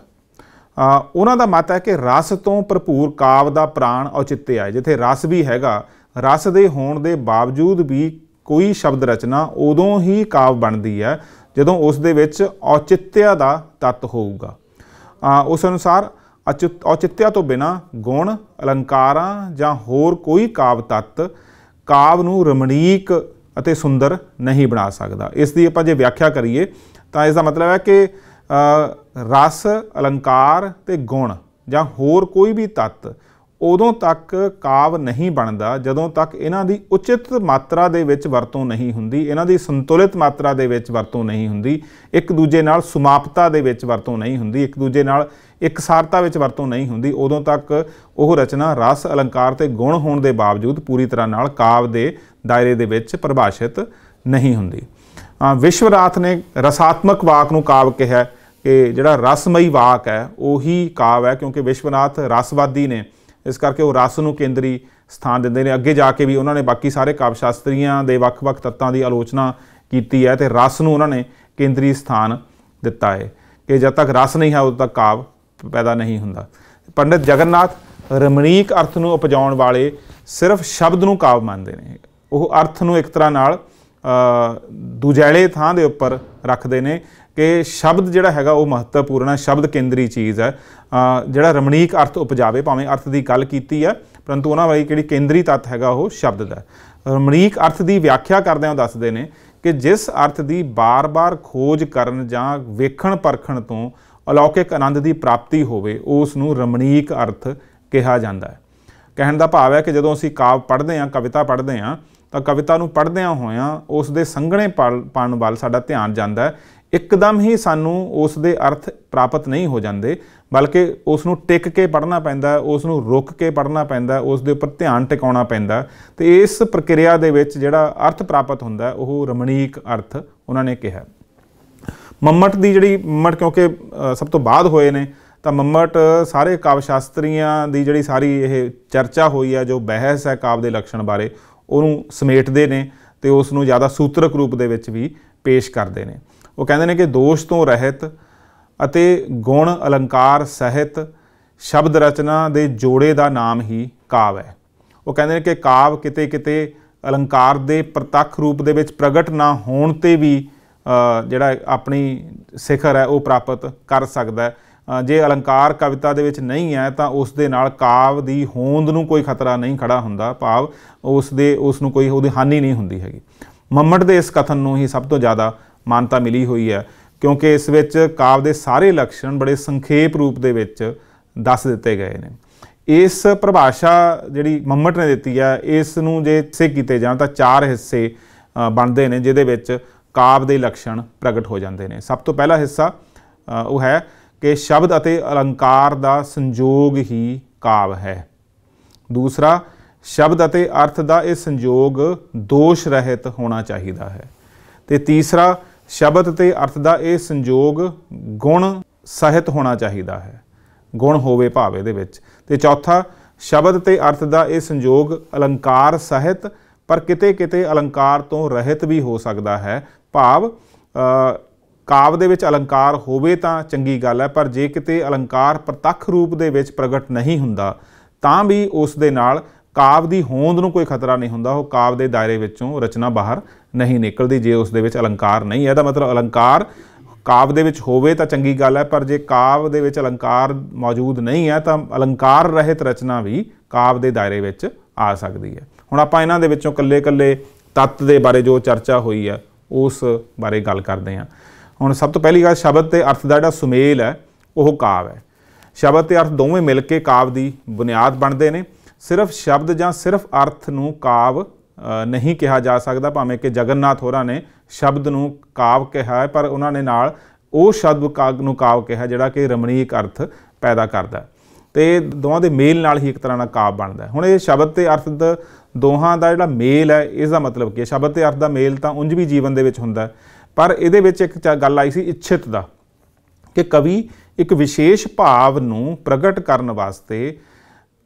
ਉਹਨਾਂ ਦਾ ਮਤ ਹੈ ਕਿ ਰਸ ਤੋਂ ਭਰਪੂਰ ਕਾਵ ਦਾ ਪ੍ਰਾਣ ਔਚਿਤਯ ਹੈ ਜਿੱਥੇ ਰਸ ਵੀ ਹੈਗਾ ਰਸ ਦੇ ਹੋਣ ਦੇ ਬਾਵਜੂਦ ਵੀ ਕੋਈ ਸ਼ਬਦ ਰਚਨਾ ਉਦੋਂ ਹੀ ਕਾਵ ਬਣਦੀ ਹੈ ਜਦੋਂ ਉਸ ਦੇ ਵਿੱਚ ਔਚਿਤਿਆ ਦਾ ਤੱਤ ਹੋਊਗਾ ਆ ਉਸ ਅਨੁਸਾਰ ਔਚਿਤਿਆ ਤੋਂ ਬਿਨਾ ਗੁਣ ਅਲੰਕਾਰਾਂ ਜਾਂ ਹੋਰ ਕੋਈ ਕਾਵ ਤੱਤ ਕਾਵ ਨੂੰ ਰਮਣੀਕ ਅਤੇ ਸੁੰਦਰ ਨਹੀਂ ਬਣਾ ਸਕਦਾ ਇਸ ਦੀ ਆਪਾਂ ਜੇ ਵਿਆਖਿਆ ਕਰੀਏ ਤਾਂ ਇਸ ਦਾ ਮਤਲਬ ਹੈ ਕਿ ਰਸ ਅਲੰਕਾਰ ਤੇ ਗੁਣ ਜਾਂ ਹੋਰ ਕੋਈ ਵੀ ਤੱਤ ਉਦੋਂ ਤੱਕ ਕਾਵ ਨਹੀਂ ਬਣਦਾ ਜਦੋਂ ਤੱਕ ਇਹਨਾਂ ਦੀ ਉਚਿਤ ਮਾਤਰਾ ਦੇ ਵਿੱਚ ਵਰਤੋਂ ਨਹੀਂ ਹੁੰਦੀ ਇਹਨਾਂ ਦੀ ਸੰਤੁਲਿਤ ਮਾਤਰਾ ਦੇ ਵਿੱਚ ਵਰਤੋਂ ਨਹੀਂ ਹੁੰਦੀ ਇੱਕ ਦੂਜੇ ਨਾਲ ਸਮਾਪਤਾ ਦੇ ਵਿੱਚ ਵਰਤੋਂ ਨਹੀਂ ਹੁੰਦੀ ਇੱਕ ਦੂਜੇ ਨਾਲ ਇਕਸਾਰਤਾ ਵਿੱਚ ਵਰਤੋਂ ਨਹੀਂ ਹੁੰਦੀ ਉਦੋਂ ਤੱਕ ਉਹ ਰਚਨਾ ਰਸ ਅਲੰਕਾਰ ਤੇ ਗੁਣ ਹੋਣ ਦੇ ਬਾਵਜੂਦ ਪੂਰੀ ਤਰ੍ਹਾਂ ਨਾਲ ਕਾਵ ਦੇ ਦਾਇਰੇ ਦੇ ਵਿੱਚ ਪਰਿਭਾਸ਼ਿਤ ਨਹੀਂ ਹੁੰਦੀ ਵਿਸ਼ਵਰਾਥ ਨੇ ਰਸਾਤਮਕ ਵਾਕ ਨੂੰ ਕਾਵ ਕਿਹਾ ਕਿ ਜਿਹੜਾ ਰਸਮਈ ਵਾਕ ਹੈ ਉਹੀ ਕਾਵ ਹੈ ਕਿਉਂਕਿ ਵਿਸ਼ਵਨਾਥ ਰਸਵਾਦੀ ਨੇ ਇਸ ਕਰਕੇ ਉਹ ਰਸ ਨੂੰ ਕੇਂਦਰੀ ਸਥਾਨ ਦਿੰਦੇ ਨੇ ਅੱਗੇ ਜਾ ਕੇ ਵੀ ਉਹਨਾਂ ਨੇ ਬਾਕੀ ਸਾਰੇ ਕਾਵਿ ਸ਼ਾਸਤਰੀਆਂ ਦੇ ਵੱਖ-ਵੱਖ ਤੱਤਾਂ ਦੀ ਆਲੋਚਨਾ ਕੀਤੀ ਹੈ ਤੇ ਰਸ ਨੂੰ ਉਹਨਾਂ ਨੇ ਕੇਂਦਰੀ ਸਥਾਨ ਦਿੱਤਾ ਹੈ ਕਿ ਜਦ ਤੱਕ ਰਸ ਨਹੀਂ ਹੈ ਉਦੋਂ ਤੱਕ ਕਾਵ ਪੈਦਾ ਨਹੀਂ ਹੁੰਦਾ ਪੰਡਿਤ ਜਗਨਨਾਥ ਰਮਣੀਕ ਅਰਥ ਨੂੰ ਉਪਜਾਉਣ ਵਾਲੇ ਸਿਰਫ ਸ਼ਬਦ ਨੂੰ ਕਾਵ ਮੰਨਦੇ ਨੇ ਉਹ ਅਰਥ ਨੂੰ ਇੱਕ ਤਰ੍ਹਾਂ ਨਾਲ ਦੂਜੈਲੇ ਥਾਂ ਦੇ ਉੱਪਰ ਰੱਖਦੇ ਨੇ ਕਿ ਸ਼ਬਦ ਜਿਹੜਾ ਹੈਗਾ ਉਹ ਮਹੱਤਵਪੂਰਨ ਹੈ ਸ਼ਬਦ ਕੇਂਦਰੀ ਚੀਜ਼ ਹੈ ਜਿਹੜਾ ਰਮਣੀਕ ਅਰਥ ਉਪਜਾਵੇ ਭਾਵੇਂ ਅਰਥ ਦੀ ਗੱਲ ਕੀਤੀ ਹੈ ਪਰੰਤੂ ਉਹਨਾਂ ਵਾਲੀ ਕਿਹੜੀ ਕੇਂਦਰੀ ਤੱਤ ਹੈਗਾ ਉਹ ਸ਼ਬਦ ਦਾ ਰਮਣੀਕ ਅਰਥ ਦੀ ਵਿਆਖਿਆ ਕਰਦੇ ਹਾਂ ਦੱਸਦੇ ਨੇ ਕਿ ਜਿਸ ਅਰਥ ਦੀ ਬਾਰ-ਬਾਰ ਖੋਜ ਕਰਨ ਜਾਂ ਵੇਖਣ ਪਰਖਣ ਤੋਂ ਅਲੌਕਿਕ ਆਨੰਦ ਦੀ ਪ੍ਰਾਪਤੀ ਹੋਵੇ ਉਸ ਨੂੰ ਰਮਣੀਕ ਅਰਥ ਕਿਹਾ ਜਾਂਦਾ ਹੈ ਕਹਿਣ ਦਾ ਭਾਵ ਹੈ ਕਿ ਜਦੋਂ ਅਸੀਂ ਕਾਵ ਪੜ੍ਹਦੇ ਹਾਂ ਕਵਿਤਾ ਪੜ੍ਹਦੇ ਹਾਂ ਕਵਿਤਾ ਨੂੰ ਪੜ੍ਹਦਿਆਂ ਹੋਇਆਂ ਉਸ ਦੇ ਸੰਘਣੇ ਪਾਣ ਵੱਲ ਸਾਡਾ ਧਿਆਨ ਜਾਂਦਾ ਹੈ ਇੱਕਦਮ ਹੀ ਸਾਨੂੰ ਉਸ ਦੇ ਅਰਥ ਪ੍ਰਾਪਤ ਨਹੀਂ ਹੋ ਜਾਂਦੇ ਬਲਕਿ ਉਸ ਨੂੰ ਟਿਕ ਕੇ ਪੜ੍ਹਨਾ ਪੈਂਦਾ ਉਸ ਨੂੰ ਰੁਕ ਕੇ ਪੜ੍ਹਨਾ ਪੈਂਦਾ ਉਸ ਦੇ ਉੱਪਰ ਧਿਆਨ ਟਿਕਾਉਣਾ ਪੈਂਦਾ ਤੇ ਇਸ ਪ੍ਰਕਿਰਿਆ ਦੇ ਵਿੱਚ ਜਿਹੜਾ ਅਰਥ ਪ੍ਰਾਪਤ ਹੁੰਦਾ ਉਹ ਰਮਣੀਕ ਅਰਥ ਉਹਨਾਂ ਨੇ ਕਿਹਾ ਮੰਮਟ ਦੀ ਜਿਹੜੀ ਮੰਮਟ ਕਿਉਂਕਿ ਸਭ ਤੋਂ ਬਾਅਦ ਹੋਏ ਨੇ ਤਾਂ ਮੰਮਟ ਸਾਰੇ ਕਾਵਿ ਸ਼ਾਸਤਰੀਆਂ ਦੀ ਜਿਹੜੀ ਸਾਰੀ ਇਹ ਚਰਚਾ ਹੋਈ ਹੈ ਜੋ ਬਹਿਸ ਹੈ ਕਾਵ ਦੇ ਲੱਛਣ ਬਾਰੇ ਉਹਨੂੰ ਸਮੇਟਦੇ ਨੇ ਤੇ ਉਸ ਨੂੰ ਜ਼ਿਆਦਾ ਸੂਤਰਕ ਰੂਪ ਦੇ ਵਿੱਚ ਵੀ ਪੇਸ਼ ਕਰਦੇ ਨੇ ਉਹ ਕਹਿੰਦੇ ਨੇ ਕਿ ਦੋਸ਼ ਤੋਂ ਰਹਿਤ ਅਤੇ ਗੁਣ ਅਲੰਕਾਰ ਸਹਿਤ ਸ਼ਬਦ ਰਚਨਾ ਦੇ ਜੋੜੇ ਦਾ ਨਾਮ ਹੀ ਕਾਵ ਹੈ ਉਹ ਕਹਿੰਦੇ ਨੇ ਕਿ ਕਾਵ ਕਿਤੇ ਕਿਤੇ ਅਲੰਕਾਰ ਦੇ ਪ੍ਰਤੱਖ ਰੂਪ ਦੇ ਵਿੱਚ ਪ੍ਰਗਟ ਨਾ ਹੋਣ ਤੇ ਵੀ ਜਿਹੜਾ ਆਪਣੀ ਸਿਖਰ ਹੈ ਉਹ ਪ੍ਰਾਪਤ ਕਰ ਸਕਦਾ ਹੈ ਜੇ ਅਲੰਕਾਰ ਕਵਿਤਾ ਦੇ ਵਿੱਚ ਨਹੀਂ ਹੈ ਤਾਂ ਉਸ ਦੇ ਨਾਲ ਕਾਵ ਦੀ ਹੋਂਦ ਨੂੰ ਕੋਈ ਖਤਰਾ ਨਹੀਂ ਖੜਾ ਹੁੰਦਾ ਭਾਵ ਉਸ ਦੇ ਉਸ ਨੂੰ ਕੋਈ ਉਹਦੀ ਹਾਨੀ ਨਹੀਂ ਹੁੰਦੀ ਹੈਗੀ ਮੰਮਟ ਦੇ ਇਸ ਕਥਨ ਨੂੰ ਹੀ ਸਭ ਤੋਂ ਜ਼ਿਆਦਾ ਮਾਨਤਾ ਮਿਲੀ ਹੋਈ ਹੈ ਕਿਉਂਕਿ ਇਸ ਵਿੱਚ ਕਾਵ ਦੇ ਸਾਰੇ ਲਕਸ਼ਣ ਬੜੇ ਸੰਖੇਪ ਰੂਪ ਦੇ ਵਿੱਚ ਦੱਸ ਦਿੱਤੇ ਗਏ ਨੇ ਇਸ ਪਰਿਭਾਸ਼ਾ ਜਿਹੜੀ ਮੰਮਟ ਨੇ ਦਿੱਤੀ ਆ ਇਸ ਨੂੰ ਜੇ ਸੇ ਕੀਤੇ ਜਾਣ ਤਾਂ ਚਾਰ ਹਿੱਸੇ ਬਣਦੇ ਨੇ ਜਿਹਦੇ ਵਿੱਚ ਕਾਵ ਦੇ ਲਕਸ਼ਣ ਪ੍ਰਗਟ ਹੋ ਜਾਂਦੇ ਨੇ ਸਭ ਤੋਂ ਪਹਿਲਾ ਹਿੱਸਾ ਉਹ ਹੈ ਕਿ ਸ਼ਬਦ ਅਤੇ ਅਲੰਕਾਰ ਦਾ ਸੰਯੋਗ ਹੀ ਕਾਵ ਹੈ ਦੂਸਰਾ ਸ਼ਬਦ ਅਤੇ ਅਰਥ ਦਾ ਇਹ ਸੰਯੋਗ ਦੋਸ਼ ਰਹਿਤ ਹੋਣਾ ਚਾਹੀਦਾ ਹੈ ਤੇ ਤੀਸਰਾ ਸ਼ਬਦ ਤੇ ਅਰਥ ਦਾ ਇਹ ਸੰਯੋਗ ਗੁਣ ਸਹਿਤ ਹੋਣਾ ਚਾਹੀਦਾ ਹੈ ਗੁਣ ਹੋਵੇ ਭਾਵੇਂ ਦੇ ਵਿੱਚ ਤੇ ਚੌਥਾ ਸ਼ਬਦ ਤੇ ਅਰਥ ਦਾ ਇਹ ਸੰਯੋਗ ਅਲੰਕਾਰ ਸਹਿਤ ਪਰ ਕਿਤੇ ਕਿਤੇ ਅਲੰਕਾਰ ਤੋਂ ਰਹਿਤ ਵੀ ਹੋ ਸਕਦਾ ਹੈ ਭਾਵ ਕਾਵ ਦੇ ਵਿੱਚ ਅਲੰਕਾਰ ਹੋਵੇ ਤਾਂ ਚੰਗੀ ਗੱਲ ਹੈ ਪਰ ਜੇ ਕਿਤੇ ਅਲੰਕਾਰ ਪ੍ਰਤੱਖ ਰੂਪ ਦੇ ਵਿੱਚ ਪ੍ਰਗਟ ਨਹੀਂ ਹੁੰਦਾ ਤਾਂ ਵੀ ਉਸ ਦੇ ਨਾਲ ਕਾਵ ਦੀ ਹੋਂਦ ਨੂੰ ਕੋਈ ਖਤਰਾ ਨਹੀਂ ਹੁੰਦਾ ਉਹ ਕਾਵ ਦੇ ਦਾਇਰੇ ਵਿੱਚੋਂ ਰਚਨਾ ਬਾਹਰ ਨਹੀਂ ਨਿਕਲਦੀ ਜੇ ਉਸ ਦੇ ਵਿੱਚ ਅਲੰਕਾਰ ਨਹੀਂ ਹੈ ਦਾ ਮਤਲਬ ਅਲੰਕਾਰ ਕਾਵ ਦੇ ਵਿੱਚ ਹੋਵੇ ਤਾਂ ਚੰਗੀ ਗੱਲ ਹੈ ਪਰ ਜੇ ਕਾਵ ਦੇ ਵਿੱਚ ਅਲੰਕਾਰ ਮੌਜੂਦ ਨਹੀਂ ਹੈ ਤਾਂ ਅਲੰਕਾਰ ਰਹਿਤ ਰਚਨਾ ਵੀ ਕਾਵ ਦੇ ਦਾਇਰੇ ਵਿੱਚ ਆ ਸਕਦੀ ਹੈ ਹੁਣ ਆਪਾਂ ਇਹਨਾਂ ਦੇ ਵਿੱਚੋਂ ਕੱਲੇ-ਕੱਲੇ ਤੱਤ ਦੇ ਬਾਰੇ ਜੋ ਚਰਚਾ ਹੋਈ ਹੈ ਉਸ ਬਾਰੇ ਗੱਲ ਕਰਦੇ ਹਾਂ ਹੁਣ ਸਭ ਤੋਂ ਪਹਿਲੀ ਗੱਲ ਸ਼ਬਦ ਤੇ ਅਰਥ ਦਾ ਜਿਹੜਾ ਸੁਮੇਲ ਹੈ ਉਹ ਕਾਵ ਹੈ ਸ਼ਬਦ ਤੇ ਅਰਥ ਦੋਵੇਂ ਮਿਲ ਕੇ ਕਾਵ ਦੀ ਬੁਨਿਆਦ ਬਣਦੇ ਨੇ ਸਿਰਫ ਸ਼ਬਦ ਜਾਂ ਸਿਰਫ ਅਰਥ ਨੂੰ ਕਾਵ ਨਹੀਂ ਕਿਹਾ ਜਾ ਸਕਦਾ ਭਾਵੇਂ ਕਿ ਜਗਨਨਾਥ ਹੋਰਾਂ ਨੇ ਸ਼ਬਦ ਨੂੰ ਕਾਵ ਕਿਹਾ ਹੈ ਪਰ ਉਹਨਾਂ ਨੇ ਨਾਲ ਉਹ ਸ਼ਬਦ ਕਾਗ ਨੂੰ ਕਾਵ ਕਿਹਾ ਜਿਹੜਾ ਕਿ ਰਮਣੀਕ ਅਰਥ ਪੈਦਾ ਕਰਦਾ ਤੇ ਦੋਵਾਂ ਦੇ ਮੇਲ ਨਾਲ ਹੀ ਇੱਕ ਤਰ੍ਹਾਂ ਦਾ ਕਾਵ ਬਣਦਾ ਹੁਣ ਇਹ ਸ਼ਬਦ ਤੇ ਅਰਥ ਦਾ ਦੋਹਾਂ ਦਾ ਜਿਹੜਾ ਮੇਲ ਹੈ ਇਸ ਦਾ ਮਤਲਬ ਕੀ ਹੈ ਸ਼ਬਦ ਤੇ ਅਰਥ ਦਾ ਮੇਲ ਤਾਂ ਉਂਝ ਵੀ ਜੀਵਨ ਦੇ ਵਿੱਚ ਹੁੰਦਾ ਪਰ ਇਹਦੇ ਵਿੱਚ ਇੱਕ ਗੱਲ ਆਈ ਸੀ ਇੱਛਿਤ ਦਾ ਕਿ ਕਵੀ ਇੱਕ ਵਿਸ਼ੇਸ਼ ਭਾਵ ਨੂੰ ਪ੍ਰਗਟ ਕਰਨ ਵਾਸਤੇ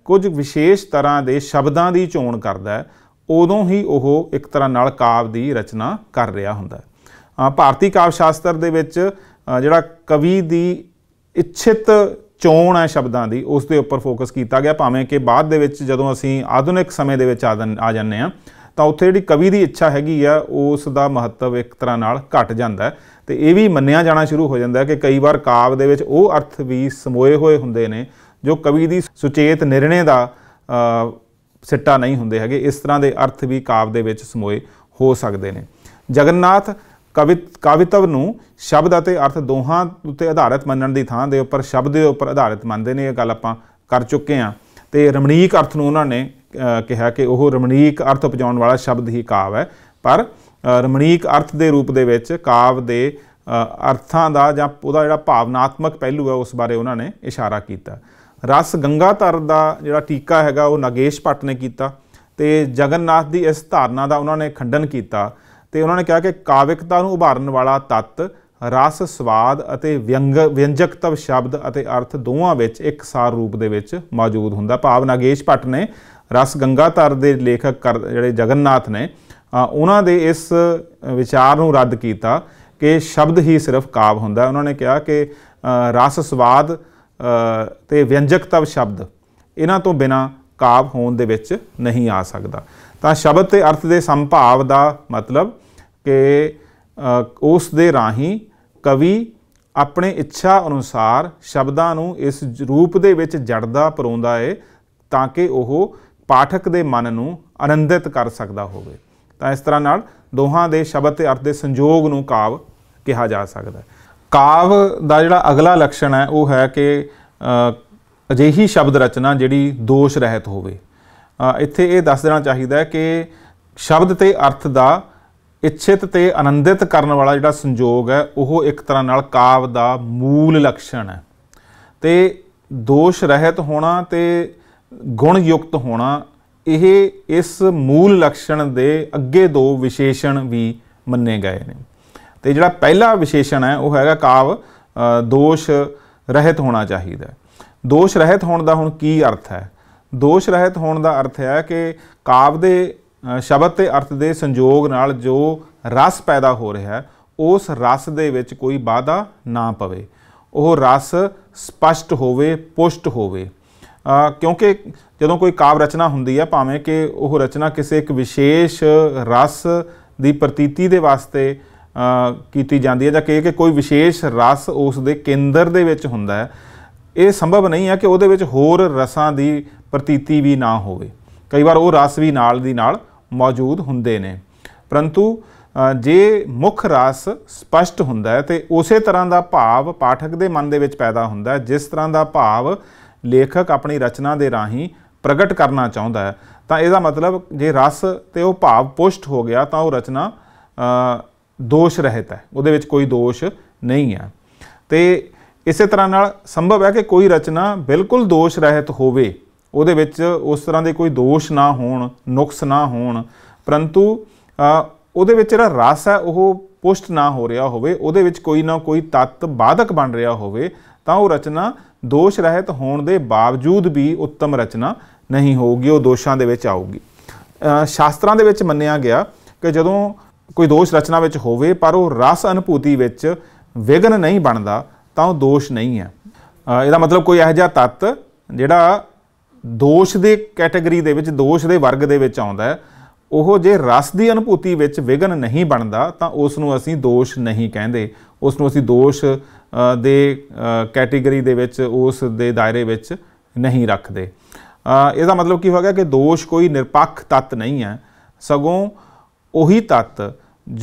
ਕੁਝ ਵਿਸ਼ੇਸ਼ ਤਰ੍ਹਾਂ ਦੇ ਸ਼ਬਦਾਂ ਦੀ ਚੋਣ ਕਰਦਾ ਹੈ ਉਦੋਂ ਹੀ ਉਹ ਇੱਕ ਤਰ੍ਹਾਂ ਨਾਲ ਕਾਵ ਦੀ ਰਚਨਾ ਕਰ ਰਿਹਾ ਹੁੰਦਾ ਹੈ ਭਾਰਤੀ ਕਾਵ ਸ਼ਾਸਤਰ ਦੇ ਵਿੱਚ ਜਿਹੜਾ ਕਵੀ ਦੀ ਇੱਛਿਤ ਚੋਣ ਹੈ ਸ਼ਬਦਾਂ ਦੀ ਉਸ ਦੇ ਉੱਪਰ ਫੋਕਸ ਕੀਤਾ ਗਿਆ ਭਾਵੇਂ ਕਿ ਬਾਅਦ ਦੇ ਵਿੱਚ ਜਦੋਂ ਅਸੀਂ ਆਧੁਨਿਕ ਸਮੇਂ ਦੇ ਵਿੱਚ ਆ ਜਾਂਦੇ ਆ ਤਾਂ ਉੱਥੇ ਜਿਹੜੀ ਕਵੀ ਦੀ ਇੱਛਾ ਹੈਗੀ ਆ ਉਸ ਦਾ ਮਹੱਤਵ ਇੱਕ ਤਰ੍ਹਾਂ ਨਾਲ ਘਟ ਜਾਂਦਾ ਤੇ ਇਹ ਵੀ ਮੰਨਿਆ ਜਾਣਾ ਸ਼ੁਰੂ ਹੋ ਜਾਂਦਾ ਕਿ ਕਈ ਵਾਰ ਕਾਵ ਦੇ ਵਿੱਚ ਉਹ ਅਰਥ ਵੀ ਸਮੋਏ ਹੋਏ ਹੁੰਦੇ ਨੇ ਜੋ ਕਵੀ ਦੀ ਸੁਚੇਤ ਨਿਰਣੇ ਦਾ ਸਿੱਟਾ ਨਹੀਂ ਹੁੰਦੇ ਹੈਗੇ ਇਸ ਤਰ੍ਹਾਂ ਦੇ ਅਰਥ ਵੀ ਕਾਵ ਦੇ ਵਿੱਚ ਸਮੋਏ ਹੋ ਸਕਦੇ ਨੇ ਜਗਨਨਾਥ ਕਵਿਤ ਕਾਵਿਤਵ ਨੂੰ ਸ਼ਬਦ ਅਤੇ ਅਰਥ ਦੋਹਾਂ ਉੱਤੇ ਆਧਾਰਿਤ ਮੰਨਣ ਦੀ ਥਾਂ ਦੇ ਉੱਪਰ ਸ਼ਬਦ ਦੇ ਉੱਪਰ ਆਧਾਰਿਤ ਮੰਨਦੇ ਨੇ ਇਹ ਗੱਲ ਆਪਾਂ ਕਰ ਚੁੱਕੇ ਆਂ ਤੇ ਰਮਣੀਕ ਅਰਥ ਨੂੰ ਉਹਨਾਂ ਨੇ ਕਿਹਾ ਕਿ ਉਹ ਰਮਣੀਕ ਅਰਥ ਉਪਜਾਉਣ ਵਾਲਾ ਸ਼ਬਦ ਹੀ ਕਾਵ ਹੈ ਪਰ ਰਮਣੀਕ ਅਰਥ ਦੇ ਰੂਪ ਦੇ ਵਿੱਚ ਕਾਵ ਦੇ ਅਰਥਾਂ ਦਾ ਜਾਂ ਉਹਦਾ ਜਿਹੜਾ ਭਾਵਨਾਤਮਕ ਪਹਿਲੂ ਹੈ ਉਸ ਬਾਰੇ ਉਹਨਾਂ ਨੇ ਇਸ਼ਾਰਾ ਕੀਤਾ ਰਸ ਗੰਗਾਧਰ ਦਾ ਜਿਹੜਾ ਟੀਕਾ ਹੈਗਾ ਉਹ ਨਗੇਸ਼ ਭੱਟ ਨੇ ਕੀਤਾ ਤੇ ਜਗਨਨਾਥ ਦੀ ਇਸ ਧਾਰਨਾ ਦਾ ਉਹਨਾਂ ਨੇ ਖੰਡਨ ਕੀਤਾ ਤੇ ਉਹਨਾਂ ਨੇ ਕਿਹਾ ਕਿ ਕਾਵਿਕਤਾ ਨੂੰ ਉਭਾਰਨ ਵਾਲਾ ਤੱਤ ਰਸ ਸਵਾਦ ਅਤੇ ਵਿਅੰਗ ਵਿਅੰਜਕਤਵ ਸ਼ਬਦ ਅਤੇ ਅਰਥ ਦੋਵਾਂ ਵਿੱਚ ਇੱਕਸਾਰ ਰੂਪ ਦੇ ਵਿੱਚ ਮੌਜੂਦ ਹੁੰਦਾ ਭਾਵ ਨਾਗੇਸ਼ ਭੱਟ ਨੇ ਰਸ ਗੰਗਾਤਰ ਦੇ ਲੇਖਕ ਜਿਹੜੇ ਜਗਨਨਾਥ ਨੇ ਉਹਨਾਂ ਦੇ ਇਸ ਵਿਚਾਰ ਨੂੰ ਰੱਦ ਕੀਤਾ ਕਿ ਸ਼ਬਦ ਹੀ ਸਿਰਫ ਕਾਵ ਹੁੰਦਾ ਉਹਨਾਂ ਨੇ ਕਿਹਾ ਕਿ ਰਸ ਸਵਾਦ ਤੇ ਵਿਅੰਜਕਤਵ ਸ਼ਬਦ ਇਹਨਾਂ ਤੋਂ ਬਿਨਾ ਕਾਵ ਹੋਣ ਦੇ ਵਿੱਚ ਨਹੀਂ ਆ ਸਕਦਾ ਤਾਂ ਸ਼ਬਦ ਤੇ ਅਰਥ ਦੇ ਸੰਭਾਵ ਦਾ ਮਤਲਬ ਕਿ ਉਸ ਦੇ ਰਾਹੀਂ ਕਵੀ ਆਪਣੇ ਇੱਛਾ ਅਨੁਸਾਰ ਸ਼ਬਦਾਂ ਨੂੰ ਇਸ ਰੂਪ ਦੇ ਵਿੱਚ ਜੜਦਾ ਪਰੋਂਦਾ ਹੈ ਤਾਂ ਕਿ ਉਹ ਪਾਠਕ ਦੇ ਮਨ ਨੂੰ ਆਨੰਦਿਤ ਕਰ ਸਕਦਾ ਹੋਵੇ ਤਾਂ ਇਸ ਤਰ੍ਹਾਂ ਨਾਲ ਦੋਹਾਂ ਦੇ ਸ਼ਬਦ ਤੇ ਅਰਥ ਦੇ ਸੰਜੋਗ ਨੂੰ ਕਾਵ ਕਿਹਾ ਜਾ ਸਕਦਾ ਹੈ ਕਾਵ ਦਾ ਜਿਹੜਾ ਅਗਲਾ ਲਕਸ਼ਣ ਹੈ ਉਹ ਹੈ ਕਿ ਅਜਿਹੀ ਸ਼ਬਦ ਰਚਨਾ ਜਿਹੜੀ ਦੋਸ਼ ਰਹਿਤ ਹੋਵੇ ਇੱਥੇ ਇਹ ਦੱਸ ਦੇਣਾ ਚਾਹੀਦਾ ਹੈ ਕਿ ਸ਼ਬਦ ਤੇ ਅਰਥ ਦਾ ਇੱਛਿਤ ਤੇ ਆਨੰਦਿਤ ਕਰਨ ਵਾਲਾ ਜਿਹੜਾ ਸੰਜੋਗ ਹੈ ਉਹ ਇੱਕ ਤਰ੍ਹਾਂ ਨਾਲ ਕਾਵ ਦਾ ਮੂਲ ਲਕਸ਼ਣ ਹੈ ਤੇ ਦੋਸ਼ ਰਹਿਤ ਹੋਣਾ ਤੇ ਗੁਣ ਯੁਕਤ ਹੋਣਾ ਇਹ ਇਸ ਮੂਲ ਲਕਸ਼ਣ ਦੇ ਅੱਗੇ ਦੋ ਵਿਸ਼ੇਸ਼ਣ ਵੀ ਮੰਨੇ ਗਏ ਨੇ ਤੇ ਜਿਹੜਾ ਪਹਿਲਾ ਵਿਸ਼ੇਸ਼ਣ ਹੈ ਉਹ ਹੈਗਾ ਕਾਵ ਦੋਸ਼ ਰਹਿਤ ਹੋਣਾ ਚਾਹੀਦਾ ਦੋਸ਼ ਰਹਿਤ ਹੋਣ ਦਾ ਹੁਣ ਕੀ ਅਰਥ ਹੈ ਦੋਸ਼ ਰਹਿਤ ਹੋਣ ਦਾ ਅਰਥ ਹੈ ਕਿ ਕਾਵ ਦੇ ਸ਼ਬਦ ਤੇ ਅਰਥ ਦੇ ਸੰਯੋਗ ਨਾਲ ਜੋ ਰਸ ਪੈਦਾ ਹੋ ਰਿਹਾ ਹੈ ਉਸ ਰਸ ਦੇ ਵਿੱਚ ਕੋਈ ਬਾਧਾ ਨਾ ਪਵੇ ਉਹ ਰਸ ਸਪਸ਼ਟ ਹੋਵੇ ਪੁਸ਼ਟ ਹੋਵੇ ਕਿਉਂਕਿ ਜਦੋਂ ਕੋਈ ਕਾਵ ਰਚਨਾ ਹੁੰਦੀ ਹੈ ਭਾਵੇਂ ਕਿ ਉਹ ਰਚਨਾ ਕਿਸੇ ਇੱਕ ਵਿਸ਼ੇਸ਼ ਰਸ ਦੀ ਪ੍ਰਤੀਤੀ ਦੇ ਵਾਸਤੇ ਕੀਤੀ ਜਾਂਦੀ ਹੈ ਜਾਂ ਕਿ ਕਿ ਕੋਈ ਵਿਸ਼ੇਸ਼ ਰਸ ਉਸ ਦੇ ਕੇਂਦਰ ਦੇ ਵਿੱਚ ਹੁੰਦਾ ਹੈ ਇਹ ਸੰਭਵ ਨਹੀਂ ਹੈ ਕਿ ਉਹਦੇ ਵਿੱਚ ਹੋਰ ਰਸਾਂ ਦੀ ਪ੍ਰਤੀਤੀ ਵੀ ਨਾ ਹੋਵੇ ਕਈ ਵਾਰ ਉਹ ਰਸ ਵੀ ਨਾਲ ਦੀ ਨਾਲ ਮੌਜੂਦ ਹੁੰਦੇ ਨੇ ਪਰੰਤੂ ਜੇ ਮੁੱਖ ਰਸ ਸਪਸ਼ਟ ਹੁੰਦਾ ਹੈ ਤੇ ਉਸੇ ਤਰ੍ਹਾਂ ਦਾ ਭਾਵ ਪਾਠਕ ਦੇ ਮਨ ਦੇ ਵਿੱਚ ਪੈਦਾ ਹੁੰਦਾ ਹੈ ਜਿਸ ਤਰ੍ਹਾਂ ਦਾ ਭਾਵ ਲੇਖਕ ਆਪਣੀ ਰਚਨਾ ਦੇ ਰਾਹੀਂ ਪ੍ਰਗਟ ਕਰਨਾ ਚਾਹੁੰਦਾ ਹੈ ਤਾਂ ਇਹਦਾ ਮਤਲਬ ਜੇ ਰਸ ਤੇ ਉਹ ਭਾਵ ਪੁਸ਼ਟ ਹੋ ਗਿਆ ਤਾਂ ਉਹ ਰਚਨਾ ਦੋਸ਼ ਰਹਿਤ ਹੈ ਉਹਦੇ ਵਿੱਚ ਕੋਈ ਦੋਸ਼ ਨਹੀਂ ਹੈ ਤੇ ਇਸੇ ਤਰ੍ਹਾਂ ਨਾਲ ਸੰਭਵ ਹੈ ਕਿ ਕੋਈ ਰਚਨਾ ਬਿਲਕੁਲ ਦੋਸ਼ ਰਹਿਤ ਹੋਵੇ ਉਹਦੇ ਵਿੱਚ ਉਸ ਤਰ੍ਹਾਂ ਦੇ ਕੋਈ ਦੋਸ਼ ਨਾ ਹੋਣ ਨੁਕਸ ਨਾ ਹੋਣ ਪਰੰਤੂ ਉਹਦੇ ਵਿੱਚ ਜਿਹੜਾ ਰਸ ਹੈ ਉਹ ਪੁਸ਼ਟ ਨਾ ਹੋ ਰਿਹਾ ਹੋਵੇ ਉਹਦੇ ਵਿੱਚ ਕੋਈ ਨਾ ਕੋਈ ਤੱਤ ਬਾਧਕ ਬਣ ਰਿਹਾ ਹੋਵੇ ਤਾਂ ਉਹ ਰਚਨਾ ਦੋਸ਼ ਰਹਿਤ ਹੋਣ ਦੇ ਬਾਵਜੂਦ ਵੀ ਉੱਤਮ ਰਚਨਾ ਨਹੀਂ ਹੋਊਗੀ ਉਹ ਦੋਸ਼ਾਂ ਦੇ ਵਿੱਚ ਆਊਗੀ ਸ਼ਾਸਤਰਾਂ ਦੇ ਵਿੱਚ ਮੰਨਿਆ ਗਿਆ ਕਿ ਜਦੋਂ ਕੋਈ ਦੋਸ਼ ਰਚਨਾ ਵਿੱਚ ਹੋਵੇ ਪਰ ਉਹ ਰਸ ਅਨੁਭੂਤੀ ਵਿੱਚ ਵਿਗਨ ਨਹੀਂ ਬਣਦਾ ਤਾਂ ਉਹ ਦੋਸ਼ ਨਹੀਂ ਹੈ ਇਹਦਾ ਮਤਲਬ ਕੋਈ ਇਹੋ ਜਿਹਾ ਤੱਤ ਜਿਹੜਾ ਦੋਸ਼ ਦੇ ਕੈਟਾਗਰੀ ਦੇ ਵਿੱਚ ਦੋਸ਼ ਦੇ ਵਰਗ ਦੇ ਵਿੱਚ ਆਉਂਦਾ ਹੈ ਉਹ ਜੇ ਰਸ ਦੀ ਅਨੁਭੂਤੀ ਵਿੱਚ ਵਿਗਨ ਨਹੀਂ ਬਣਦਾ ਤਾਂ ਉਸ ਨੂੰ ਅਸੀਂ ਦੋਸ਼ ਨਹੀਂ ਕਹਿੰਦੇ ਉਸ ਨੂੰ ਅਸੀਂ ਦੋਸ਼ ਦੇ ਕੈਟਾਗਰੀ ਦੇ ਵਿੱਚ ਉਸ ਦੇ ਦਾਇਰੇ ਵਿੱਚ ਨਹੀਂ ਰੱਖਦੇ ਇਹਦਾ ਮਤਲਬ ਕੀ ਹੋ ਗਿਆ ਕਿ ਦੋਸ਼ ਕੋਈ ਨਿਰਪੱਖ ਤੱਤ ਨਹੀਂ ਹੈ ਸਗੋਂ ਉਹੀ ਤੱਤ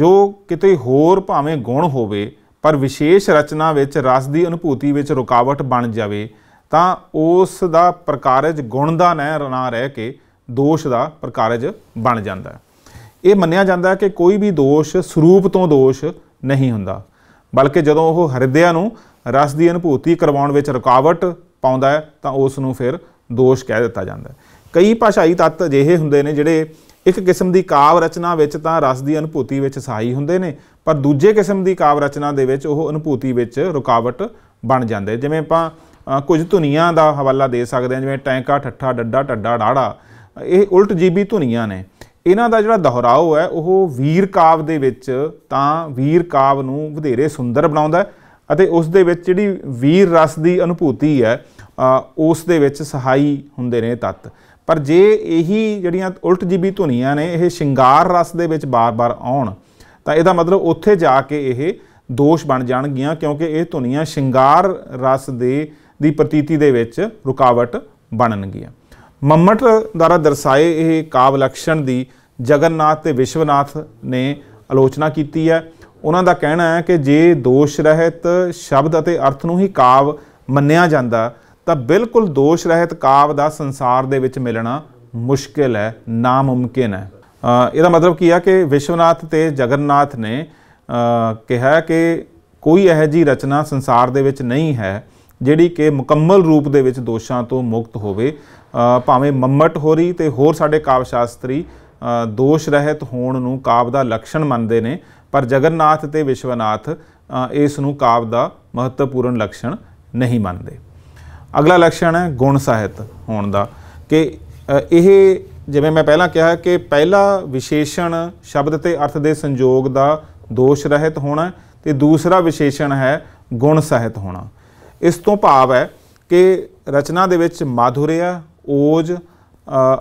ਜੋ ਕਿਤੇ ਹੋਰ ਭਾਵੇਂ ਗੁਣ ਹੋਵੇ ਪਰ ਵਿਸ਼ੇਸ਼ ਰਚਨਾ ਵਿੱਚ ਰਸ ਦੀ ਅਨੁਭੂਤੀ ਵਿੱਚ ਰੁਕਾਵਟ ਬਣ ਜਾਵੇ ਤਾਂ ਉਸ ਦਾ ਪ੍ਰਕਾਰਜ ਗੁਣ ਦਾ ਨਾ ਰਹਿ ਕੇ ਦੋਸ਼ ਦਾ ਪ੍ਰਕਾਰਜ ਬਣ ਜਾਂਦਾ ਹੈ ਇਹ ਮੰਨਿਆ ਜਾਂਦਾ ਹੈ ਕਿ ਕੋਈ ਵੀ ਦੋਸ਼ ਸਰੂਪ ਤੋਂ ਦੋਸ਼ ਨਹੀਂ ਹੁੰਦਾ ਬਲਕਿ ਜਦੋਂ ਉਹ ਹਿਰਦਿਆਂ ਨੂੰ ਰਸ ਦੀ ਅਨੁਭੂਤੀ ਕਰਵਾਉਣ ਵਿੱਚ ਰੁਕਾਵਟ ਪਾਉਂਦਾ ਹੈ ਤਾਂ ਉਸ ਨੂੰ ਫਿਰ ਦੋਸ਼ ਕਹਿ ਦਿੱਤਾ ਜਾਂਦਾ ਹੈ ਕਈ ਭਾਸ਼ਾਈ ਤੱਤ ਅਜਿਹੇ ਹੁੰਦੇ ਨੇ ਜਿਹੜੇ ਇੱਕ ਕਿਸਮ ਦੀ ਕਾਵ ਰਚਨਾ ਵਿੱਚ ਤਾਂ ਰਸ ਦੀ ਅਨੁਭੂਤੀ ਵਿੱਚ ਸਹਾਈ ਹੁੰਦੇ ਨੇ ਪਰ ਦੂਜੇ ਕਿਸਮ ਦੀ ਕਾਵ ਰਚਨਾ ਦੇ ਵਿੱਚ ਉਹ ਅਨੁਭੂਤੀ ਵਿੱਚ ਰੁਕਾਵਟ ਬਣ ਜਾਂਦੇ ਜਿਵੇਂ ਆਪਾਂ ਕੁਝ ਧੁਨੀਆਂ ਦਾ ਹਵਾਲਾ ਦੇ ਸਕਦੇ ਹਾਂ ਜਿਵੇਂ ਟੈਂਕਾ ਠੱਠਾ ਡੱਡਾ ਟੱਡਾ ਡਾੜਾ ਇਹ ਉਲਟ ਜੀਬੀ ਧੁਨੀਆਂ ਨੇ ਇਹਨਾਂ ਦਾ ਜਿਹੜਾ ਦੁਹਰਾਓ ਹੈ ਉਹ ਵੀਰ ਕਾਵ ਦੇ ਵਿੱਚ ਤਾਂ ਵੀਰ ਕਾਵ ਨੂੰ ਵਧੇਰੇ ਸੁੰਦਰ ਬਣਾਉਂਦਾ ਅਤੇ ਉਸ ਦੇ ਵਿੱਚ ਜਿਹੜੀ ਵੀਰ ਰਸ ਦੀ ਅਨੁਭੂਤੀ ਹੈ ਉਸ ਦੇ ਵਿੱਚ ਸਹਾਈ ਹੁੰਦੇ ਨੇ ਤੱਤ ਪਰ ਜੇ ਇਹੀ ਜਿਹੜੀਆਂ ਉਲਟ ਜੀਬੀ ਧੁਨੀਆਂ ਨੇ ਇਹ ਸ਼ਿੰਗਾਰ ਰਸ ਦੇ ਵਿੱਚ ਬਾਰ-ਬਾਰ ਆਉਣ ਤਾਂ ਇਹਦਾ ਮਤਲਬ ਉੱਥੇ ਜਾ ਕੇ ਇਹ ਦੋਸ਼ ਬਣ ਜਾਣਗੀਆਂ ਕਿਉਂਕਿ ਇਹ ਧੁਨੀਆਂ ਸ਼ਿੰਗਾਰ ਰਸ ਦੇ ਦੀ ਪ੍ਰਤੀਤੀ ਦੇ ਵਿੱਚ ਰੁਕਾਵਟ ਬਣਨਗੀਆਂ ਮੰਮਟ ਦੁਆਰਾ ਦਰਸਾਏ ਇਹ ਕਾਵ ਲਕਸ਼ਣ ਦੀ ਜਗਨਨਾਥ ਤੇ ਵਿਸ਼ਵਨਾਥ ਨੇ ਆਲੋਚਨਾ ਕੀਤੀ ਹੈ ਉਹਨਾਂ ਦਾ ਕਹਿਣਾ ਹੈ ਕਿ ਜੇ ਦੋਸ਼ ਰਹਿਤ ਸ਼ਬਦ ਅਤੇ ਅਰਥ ਨੂੰ ਹੀ ਕਾਵ ਮੰਨਿਆ ਜਾਂਦਾ ਤਾਂ ਬਿਲਕੁਲ ਦੋਸ਼ ਰਹਿਤ ਕਾਵ ਦਾ ਸੰਸਾਰ ਦੇ ਵਿੱਚ ਮਿਲਣਾ ਮੁਸ਼ਕਿਲ ਹੈ ਨਾ ਮੁਮਕਿਨ ਹੈ ਇਹਦਾ ਮਤਲਬ ਕੀ ਹੈ ਕਿ ਵਿਸ਼ਵਨਾਥ ਤੇ ਜਗਨਨਾਥ ਨੇ ਕਿਹਾ ਕਿ ਕੋਈ ਇਹੋ ਜੀ ਰਚਨਾ ਸੰਸਾਰ ਦੇ ਵਿੱਚ ਨਹੀਂ ਹੈ ਜਿਹੜੀ ਕਿ ਮੁਕੰਮਲ ਰੂਪ ਦੇ ਵਿੱਚ ਦੋਸ਼ਾਂ ਤੋਂ ਮੁਕਤ ਹੋਵੇ ਭਾਵੇਂ ਮੰਮਟ ਹੋਰੀ ਤੇ ਹੋਰ ਸਾਡੇ ਕਾਵ ਸ਼ਾਸਤਰੀ ਦੋਸ਼ ਰਹਿਤ ਹੋਣ ਨੂੰ ਕਾਵ ਦਾ ਲਕਸ਼ਣ ਮੰਨਦੇ ਨੇ ਪਰ ਜਗਨਨਾਥ ਤੇ ਵਿਸ਼ਵਨਾਥ ਇਸ ਨੂੰ ਕਾਵ ਦਾ ਮਹੱਤਵਪੂਰਨ ਲਕਸ਼ਣ ਨਹੀਂ ਮੰਨਦੇ ਅਗਲਾ ਲਕਸ਼ਣ ਹੈ ਗੁਣ ਸਾਹਿਤ ਹੋਣ ਦਾ ਕਿ ਇਹ ਜਿਵੇਂ ਮੈਂ ਪਹਿਲਾਂ ਕਿਹਾ ਕਿ ਪਹਿਲਾ ਵਿਸ਼ੇਸ਼ਣ ਸ਼ਬਦ ਤੇ ਅਰਥ ਦੇ ਸੰਯੋਗ ਦਾ ਦੋਸ਼ ਰਹਿਤ ਹੋਣਾ ਤੇ ਦੂਸਰਾ ਵਿਸ਼ੇਸ਼ਣ ਹੈ ਗੁਣ ਸਹਿਤ ਹੋਣਾ ਇਸ ਤੋਂ ਭਾਵ ਹੈ ਕਿ ਰਚਨਾ ਦੇ ਵਿੱਚ ਮਾਧੁਰਿਆ ਓਜ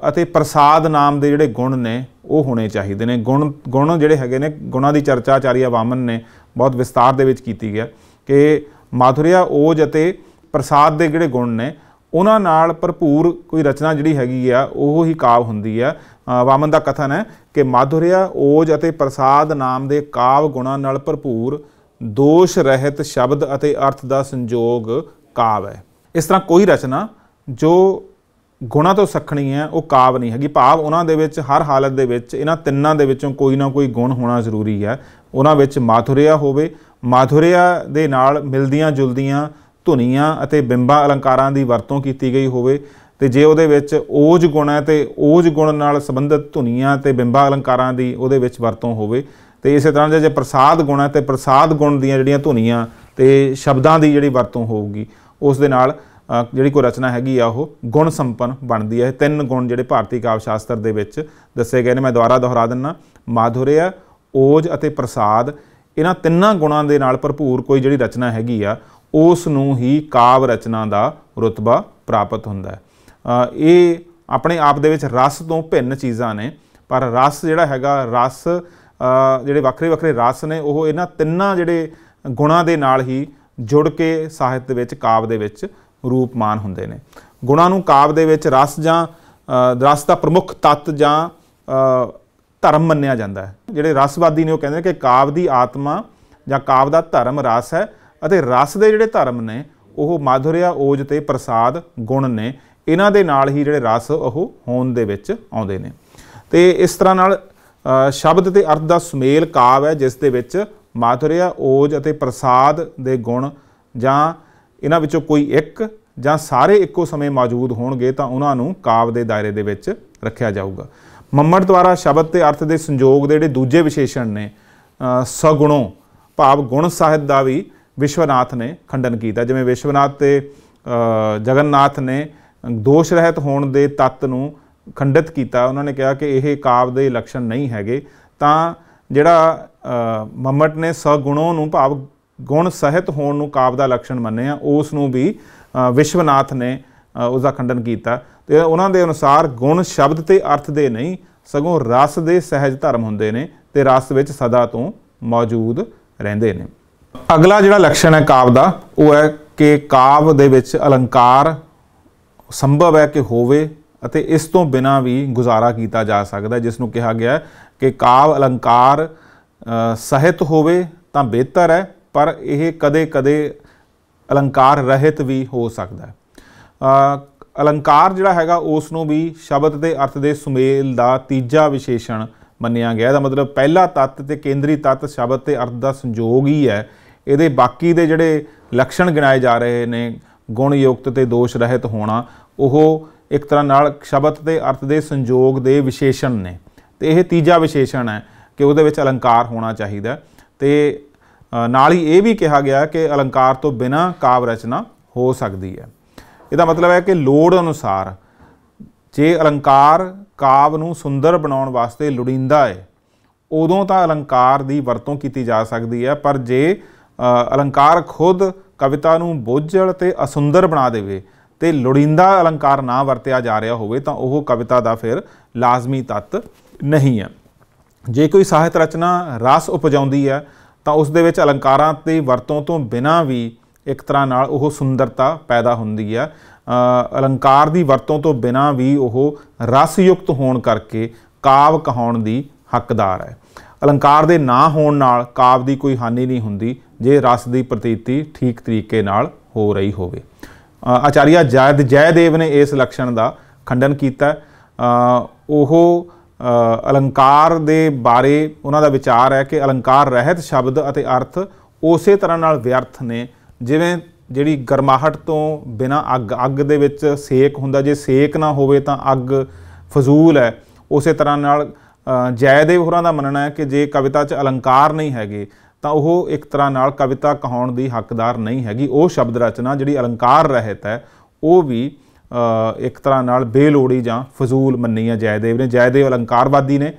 ਅਤੇ ਪ੍ਰਸਾਦ ਨਾਮ ਦੇ ਜਿਹੜੇ ਗੁਣ ਨੇ ਉਹ ਹੋਣੇ ਚਾਹੀਦੇ ਨੇ ਗੁਣ ਗੁਣ ਜਿਹੜੇ ਹੈਗੇ ਨੇ ਗੁਣਾ ਦੀ ਚਰਚਾ ਚਾਰੀਆ ਵਾਮਨ ਨੇ ਬਹੁਤ ਵਿਸਤਾਰ ਦੇ ਵਿੱਚ ਕੀਤੀ ਗਿਆ ਕਿ ਮਾਧੁਰਿਆ ਓਜ ਅਤੇ ਪ੍ਰਸਾਦ ਦੇ ਜਿਹੜੇ ਗੁਣ ਨੇ ਉਹਨਾਂ ਨਾਲ ਭਰਪੂਰ ਕੋਈ ਰਚਨਾ ਜਿਹੜੀ ਹੈਗੀ ਆ ਉਹ ਹੀ ਕਾਵ ਹੁੰਦੀ ਆ ਵਾਮਨ ਦਾ ਕਥਨ ਹੈ ਕਿ ਮਾਧੁਰਿਆ ਓਜ ਅਤੇ ਪ੍ਰਸਾਦ ਨਾਮ ਦੇ ਕਾਵ ਗੁਣਾ ਨਾਲ ਭਰਪੂਰ ਦੋਸ਼ ਰਹਿਤ ਸ਼ਬਦ ਅਤੇ ਅਰਥ ਦਾ ਸੰਜੋਗ ਕਾਵ ਹੈ ਇਸ ਤਰ੍ਹਾਂ ਕੋਈ ਰਚਨਾ ਜੋ ਗੁਣਾ ਤੋਂ ਸਖਣੀ ਹੈ ਉਹ ਕਾਵ ਨਹੀਂ ਹੈਗੀ ਭਾਵ ਉਹਨਾਂ ਦੇ ਵਿੱਚ ਹਰ ਹਾਲਤ ਦੇ ਵਿੱਚ ਇਹਨਾਂ ਤਿੰਨਾਂ ਦੇ ਵਿੱਚੋਂ ਕੋਈ ਨਾ ਕੋਈ ਗੁਣ ਹੋਣਾ ਜ਼ਰੂਰੀ ਹੈ ਉਹਨਾਂ ਵਿੱਚ ਮਾਧੁਰਿਆ ਹੋਵੇ ਮਾਧੁਰਿਆ ਦੇ ਨਾਲ ਮਿਲਦੀਆਂ ਜੁਲਦੀਆਂ ਧੁਨੀਆਂ ਅਤੇ ਬਿੰਬਾਂ ਅਲੰਕਾਰਾਂ ਦੀ ਵਰਤੋਂ ਕੀਤੀ ਗਈ ਹੋਵੇ ਤੇ ਜੇ ਉਹਦੇ ਵਿੱਚ ਓਜ ਗੁਣ ਹੈ ਤੇ ਓਜ ਗੁਣ ਨਾਲ ਸੰਬੰਧਿਤ ਧੁਨੀਆਂ ਤੇ ਬਿੰਬਾਂ ਅਲੰਕਾਰਾਂ ਦੀ ਉਹਦੇ ਵਿੱਚ ਵਰਤੋਂ ਹੋਵੇ ਤੇ ਇਸੇ ਤਰ੍ਹਾਂ ਜੇ ਪ੍ਰਸਾਦ ਗੁਣ ਹੈ ਤੇ ਪ੍ਰਸਾਦ ਗੁਣ ਦੀਆਂ ਜਿਹੜੀਆਂ ਧੁਨੀਆਂ ਤੇ ਸ਼ਬਦਾਂ ਦੀ ਜਿਹੜੀ ਵਰਤੋਂ ਹੋਊਗੀ ਉਸ ਦੇ ਨਾਲ ਜਿਹੜੀ ਕੋ ਰਚਨਾ ਹੈਗੀ ਆ ਉਹ ਗੁਣ ਸੰਪਨ ਬਣਦੀ ਹੈ ਤਿੰਨ ਗੁਣ ਜਿਹੜੇ ਭਾਰਤੀ ਕਾਵਿ ਸ਼ਾਸਤਰ ਦੇ ਵਿੱਚ ਦੱਸੇ ਗਏ ਨੇ ਮੈਂ ਦੁਬਾਰਾ ਦੁਹਰਾ ਦਿੰਨਾ ਮਾਧੁਰਯ ਓਜ ਅਤੇ ਪ੍ਰਸਾਦ ਇਹਨਾਂ ਤਿੰਨਾਂ ਗੁਣਾਂ ਦੇ ਨਾਲ ਭਰਪੂਰ ਕੋਈ ਜਿਹੜੀ ਰਚਨਾ ਹੈਗੀ ਆ ਉਸ ਨੂੰ ਹੀ ਕਾਵ ਰਚਨਾ ਦਾ ਰਤਬਾ ਪ੍ਰਾਪਤ ਹੁੰਦਾ ਹੈ ਇਹ ਆਪਣੇ ਆਪ ਦੇ ਵਿੱਚ ਰਸ ਤੋਂ ਭਿੰਨ ਚੀਜ਼ਾਂ ਨੇ ਪਰ ਰਸ ਜਿਹੜਾ ਹੈਗਾ ਰਸ ਜਿਹੜੇ ਵੱਖਰੇ ਵੱਖਰੇ ਰਸ ਨੇ ਉਹ ਇਹਨਾਂ ਤਿੰਨਾਂ ਜਿਹੜੇ ਗੁਣਾਂ ਦੇ ਨਾਲ ਹੀ ਜੁੜ ਕੇ ਸਾਹਿਤ ਦੇ ਵਿੱਚ ਕਾਵ ਦੇ ਵਿੱਚ ਰੂਪਮਾਨ ਹੁੰਦੇ ਨੇ ਗੁਣਾਂ ਨੂੰ ਕਾਵ ਦੇ ਵਿੱਚ ਰਸ ਜਾਂ ਰਸ ਦਾ ਪ੍ਰਮੁੱਖ ਤੱਤ ਜਾਂ ਧਰਮ ਮੰਨਿਆ ਜਾਂਦਾ ਹੈ ਜਿਹੜੇ ਰਸਵਾਦੀ ਨੇ ਉਹ ਕਹਿੰਦੇ ਨੇ ਕਿ ਕਾਵ ਦੀ ਆਤਮਾ ਜਾਂ ਕਾਵ ਦਾ ਧਰਮ ਰਸ ਹੈ ਅਤੇ ਰਸ ਦੇ ਜਿਹੜੇ ਧਰਮ ਨੇ ਉਹ ਮਾਧੁਰਿਆ ਓਜ ਤੇ ਪ੍ਰਸਾਦ ਗੁਣ ਨੇ ਇਹਨਾਂ ਦੇ ਨਾਲ ਹੀ ਜਿਹੜੇ ਰਸ ਉਹ ਹੋਣ ਦੇ ਵਿੱਚ ਆਉਂਦੇ ਨੇ ਤੇ ਇਸ ਤਰ੍ਹਾਂ ਨਾਲ ਸ਼ਬਦ ਤੇ ਅਰਥ ਦਾ ਸੁਮੇਲ ਕਾਵ ਹੈ ਜਿਸ ਦੇ ਵਿੱਚ ਮਾਧੁਰਿਆ ਓਜ ਅਤੇ ਪ੍ਰਸਾਦ ਦੇ ਗੁਣ ਜਾਂ ਇਹਨਾਂ ਵਿੱਚੋਂ ਕੋਈ ਇੱਕ ਜਾਂ ਸਾਰੇ ਇੱਕੋ ਸਮੇਂ ਮੌਜੂਦ ਹੋਣਗੇ ਤਾਂ ਉਹਨਾਂ ਨੂੰ ਕਾਵ ਦੇ ਦਾਇਰੇ ਦੇ ਵਿੱਚ ਰੱਖਿਆ ਜਾਊਗਾ ਮੰਮੜ ਦੁਆਰਾ ਸ਼ਬਦ ਤੇ ਅਰਥ ਦੇ ਸੰਯੋਗ ਦੇ ਜਿਹੜੇ ਦੂਜੇ ਵਿਸ਼ੇਸ਼ਣ ਨੇ ਸਗੁਣੋ ਭਾਵ ਗੁਣ ਸਾਹਿਤ ਦਾ ਵੀ ਵਿਸ਼ਵਨਾਥ ਨੇ ਖੰਡਨ ਕੀਤਾ ਜਿਵੇਂ ਵਿਸ਼ਵਨਾਥ ਤੇ ਜਗਨਨਾਥ ਨੇ ਦੋਸ਼ ਰਹਿਤ ਹੋਣ ਦੇ ਤੱਤ ਨੂੰ ਖੰਡਿਤ ਕੀਤਾ ਉਹਨਾਂ ਨੇ ਕਿਹਾ ਕਿ ਇਹ ਕਾਵ ਦੇ ਲਕਸ਼ਣ ਨਹੀਂ ਹੈਗੇ ਤਾਂ ਜਿਹੜਾ ਮਮਟ ਨੇ ਸਗੁਣੋਂ ਨੂੰ ਭਾਵ ਗੁਣ ਸਹਿਤ ਹੋਣ ਨੂੰ ਕਾਵ ਦਾ ਲਕਸ਼ਣ ਮੰਨਿਆ ਉਸ ਨੂੰ ਵੀ ਵਿਸ਼ਵਨਾਥ ਨੇ ਉਸ ਦਾ ਖੰਡਨ ਕੀਤਾ ਤੇ ਉਹਨਾਂ ਦੇ ਅਨੁਸਾਰ ਗੁਣ ਸ਼ਬਦ ਤੇ ਅਰਥ ਦੇ ਨਹੀਂ ਸਗੋਂ ਰਸ ਦੇ ਸਹਿਜ ਧਰਮ ਹੁੰਦੇ ਨੇ ਤੇ ਰਸ ਵਿੱਚ ਸਦਾ ਤੋਂ ਮੌਜੂਦ ਰਹਿੰਦੇ ਨੇ ਅਗਲਾ ਜਿਹੜਾ ਲਕਸ਼ਣ ਹੈ ਕਾਵ ਦਾ ਉਹ ਹੈ ਕਿ ਕਾਵ ਦੇ ਵਿੱਚ ਅਲੰਕਾਰ ਸੰਭਵ ਹੈ ਕਿ ਹੋਵੇ ਅਤੇ ਇਸ ਤੋਂ ਬਿਨਾ ਵੀ ਗੁਜ਼ਾਰਾ ਕੀਤਾ ਜਾ ਸਕਦਾ ਜਿਸ ਨੂੰ ਕਿਹਾ ਗਿਆ ਕਿ ਕਾਵ ਅਲੰਕਾਰ ਸਹਿਤ ਹੋਵੇ ਤਾਂ ਬਿਹਤਰ ਹੈ ਪਰ ਇਹ ਕਦੇ-ਕਦੇ ਅਲੰਕਾਰ ਰਹਿਤ ਵੀ ਹੋ ਸਕਦਾ ਹੈ ਅਲੰਕਾਰ ਜਿਹੜਾ ਹੈਗਾ ਉਸ ਨੂੰ ਵੀ ਸ਼ਬਦ ਦੇ ਅਰਥ ਦੇ ਸੁਮੇਲ ਦਾ ਤੀਜਾ ਵਿਸ਼ੇਸ਼ਣ ਮੰਨਿਆ ਗਿਆ ਦਾ ਮਤਲਬ ਪਹਿਲਾ ਤੱਤ ਤੇ ਕੇਂਦਰੀ ਤੱਤ ਸ਼ਬਦ ਤੇ ਅਰਥ ਦਾ ਸੰਜੋਗ ਹੀ ਹੈ ਇਹਦੇ ਬਾਕੀ ਦੇ ਜਿਹੜੇ ਲੱਛਣ ਗਿਣਾਏ ਜਾ ਰਹੇ ਨੇ ਗੁਣ ਯੁਕਤ ਤੇ ਦੋਸ਼ ਰਹਿਤ ਹੋਣਾ ਉਹ ਇੱਕ ਤਰ੍ਹਾਂ ਨਾਲ ਸ਼ਬਦ ਦੇ ਅਰਥ ਦੇ ਸੰਯੋਗ ਦੇ ਵਿਸ਼ੇਸ਼ਣ ਨੇ ਤੇ ਇਹ ਤੀਜਾ ਵਿਸ਼ੇਸ਼ਣ ਹੈ ਕਿ ਉਹਦੇ ਵਿੱਚ ਅਲੰਕਾਰ ਹੋਣਾ ਚਾਹੀਦਾ ਤੇ ਨਾਲ ਹੀ ਇਹ ਵੀ ਕਿਹਾ ਗਿਆ ਕਿ ਅਲੰਕਾਰ ਤੋਂ ਬਿਨਾ ਕਾਵ ਰਚਨਾ ਹੋ ਸਕਦੀ ਹੈ ਇਹਦਾ ਮਤਲਬ ਹੈ ਕਿ ਲੋੜ ਅਨੁਸਾਰ ਜੇ ਅਲੰਕਾਰ ਕਾਵ ਨੂੰ ਸੁੰਦਰ ਬਣਾਉਣ ਵਾਸਤੇ ਲੋੜਿੰਦਾ ਹੈ ਉਦੋਂ ਤਾਂ ਅਲੰਕਾਰ ਦੀ ਵਰਤੋਂ ਕੀਤੀ ਜਾ ਸਕਦੀ ਹੈ ਪਰ ਜੇ ਅਲੰਕਾਰ ਖੁਦ ਕਵਿਤਾ ਨੂੰ ਬੋਝਲ ਤੇ ਅਸੁੰਦਰ ਬਣਾ ਦੇਵੇ ਤੇ ਲੋੜੀਂਦਾ ਅਲੰਕਾਰ ਨਾ ਵਰਤਿਆ ਜਾ ਰਿਹਾ ਹੋਵੇ ਤਾਂ ਉਹ ਕਵਿਤਾ ਦਾ ਫਿਰ ਲਾਜ਼ਮੀ ਤੱਤ ਨਹੀਂ ਹੈ ਜੇ ਕੋਈ ਸਾਹਿਤ ਰਚਨਾ ਰਸ ਉਪਜਾਉਂਦੀ ਹੈ ਤਾਂ ਉਸ ਦੇ ਵਿੱਚ ਅਲੰਕਾਰਾਂ ਦੀ ਵਰਤੋਂ ਤੋਂ ਬਿਨਾਂ ਵੀ ਇੱਕ ਤਰ੍ਹਾਂ ਨਾਲ ਉਹ ਸੁੰਦਰਤਾ ਪੈਦਾ ਹੁੰਦੀ ਹੈ ਅਲੰਕਾਰ ਦੀ ਵਰਤੋਂ ਤੋਂ ਬਿਨਾਂ ਵੀ ਉਹ ਰਸ ਯੁਕਤ ਹੋਣ ਕਰਕੇ ਕਾਵ ਕਹਾਉਣ ਦੀ ਹੱਕਦਾਰ ਹੈ ਅਲੰਕਾਰ ਦੇ ਨਾ ਹੋਣ ਨਾਲ ਕਾਵ ਦੀ ਕੋਈ ਹਾਨੀ ਨਹੀਂ ਹੁੰਦੀ ਜੇ ਰਸ ਦੀ ਪ੍ਰਤੀਤੀ ਠੀਕ ਤਰੀਕੇ ਨਾਲ ਹੋ ਰਹੀ ਹੋਵੇ ਆਚਾਰੀਆ ਜੈਦ ਜੈਦੇਵ ਨੇ ਇਸ ਲਕਸ਼ਣ ਦਾ ਖੰਡਨ ਕੀਤਾ ਉਹ ਅਲੰਕਾਰ ਦੇ ਬਾਰੇ ਉਹਨਾਂ ਦਾ ਵਿਚਾਰ ਹੈ ਕਿ ਅਲੰਕਾਰ ਰਹਿਤ ਸ਼ਬਦ ਅਤੇ ਅਰਥ ਉਸੇ ਤਰ੍ਹਾਂ ਨਾਲ ਵਿਅਰਥ ਨੇ ਜਿਵੇਂ ਜਿਹੜੀ ਗਰਮਾਹਟ ਤੋਂ ਬਿਨਾ ਅੱਗ ਅੱਗ ਦੇ ਵਿੱਚ ਸੇਕ ਹੁੰਦਾ ਜੇ ਸੇਕ ਨਾ ਹੋਵੇ ਤਾਂ ਅੱਗ ਫਜ਼ੂਲ ਹੈ ਉਸੇ ਤਰ੍ਹਾਂ ਨਾਲ ਜੈਦੇਵ ਹੋਰਾਂ ਦਾ ਮੰਨਣਾ ਹੈ ਕਿ ਜੇ ਕਵਿਤਾ 'ਚ ਅਲੰਕਾਰ ਨਹੀਂ ਹੈਗੇ ਤਾਂ ਉਹ ਇੱਕ ਤਰ੍ਹਾਂ ਨਾਲ ਕਵਿਤਾ ਕਹਾਉਣ ਦੀ ਹੱਕਦਾਰ ਨਹੀਂ ਹੈਗੀ ਉਹ ਸ਼ਬਦ ਰਚਨਾ ਜਿਹੜੀ ਅਲੰਕਾਰ ਰਹਿਤ ਹੈ ਉਹ ਵੀ ਇੱਕ ਤਰ੍ਹਾਂ ਨਾਲ ਬੇਲੋੜੀ ਜਾਂ ਫਜ਼ੂਲ ਮੰਨੀ ਹੈ ਜੈਦੇਵ ਨੇ ਜੈਦੇਵ ਅਲੰਕਾਰਵਾਦੀ ਨੇ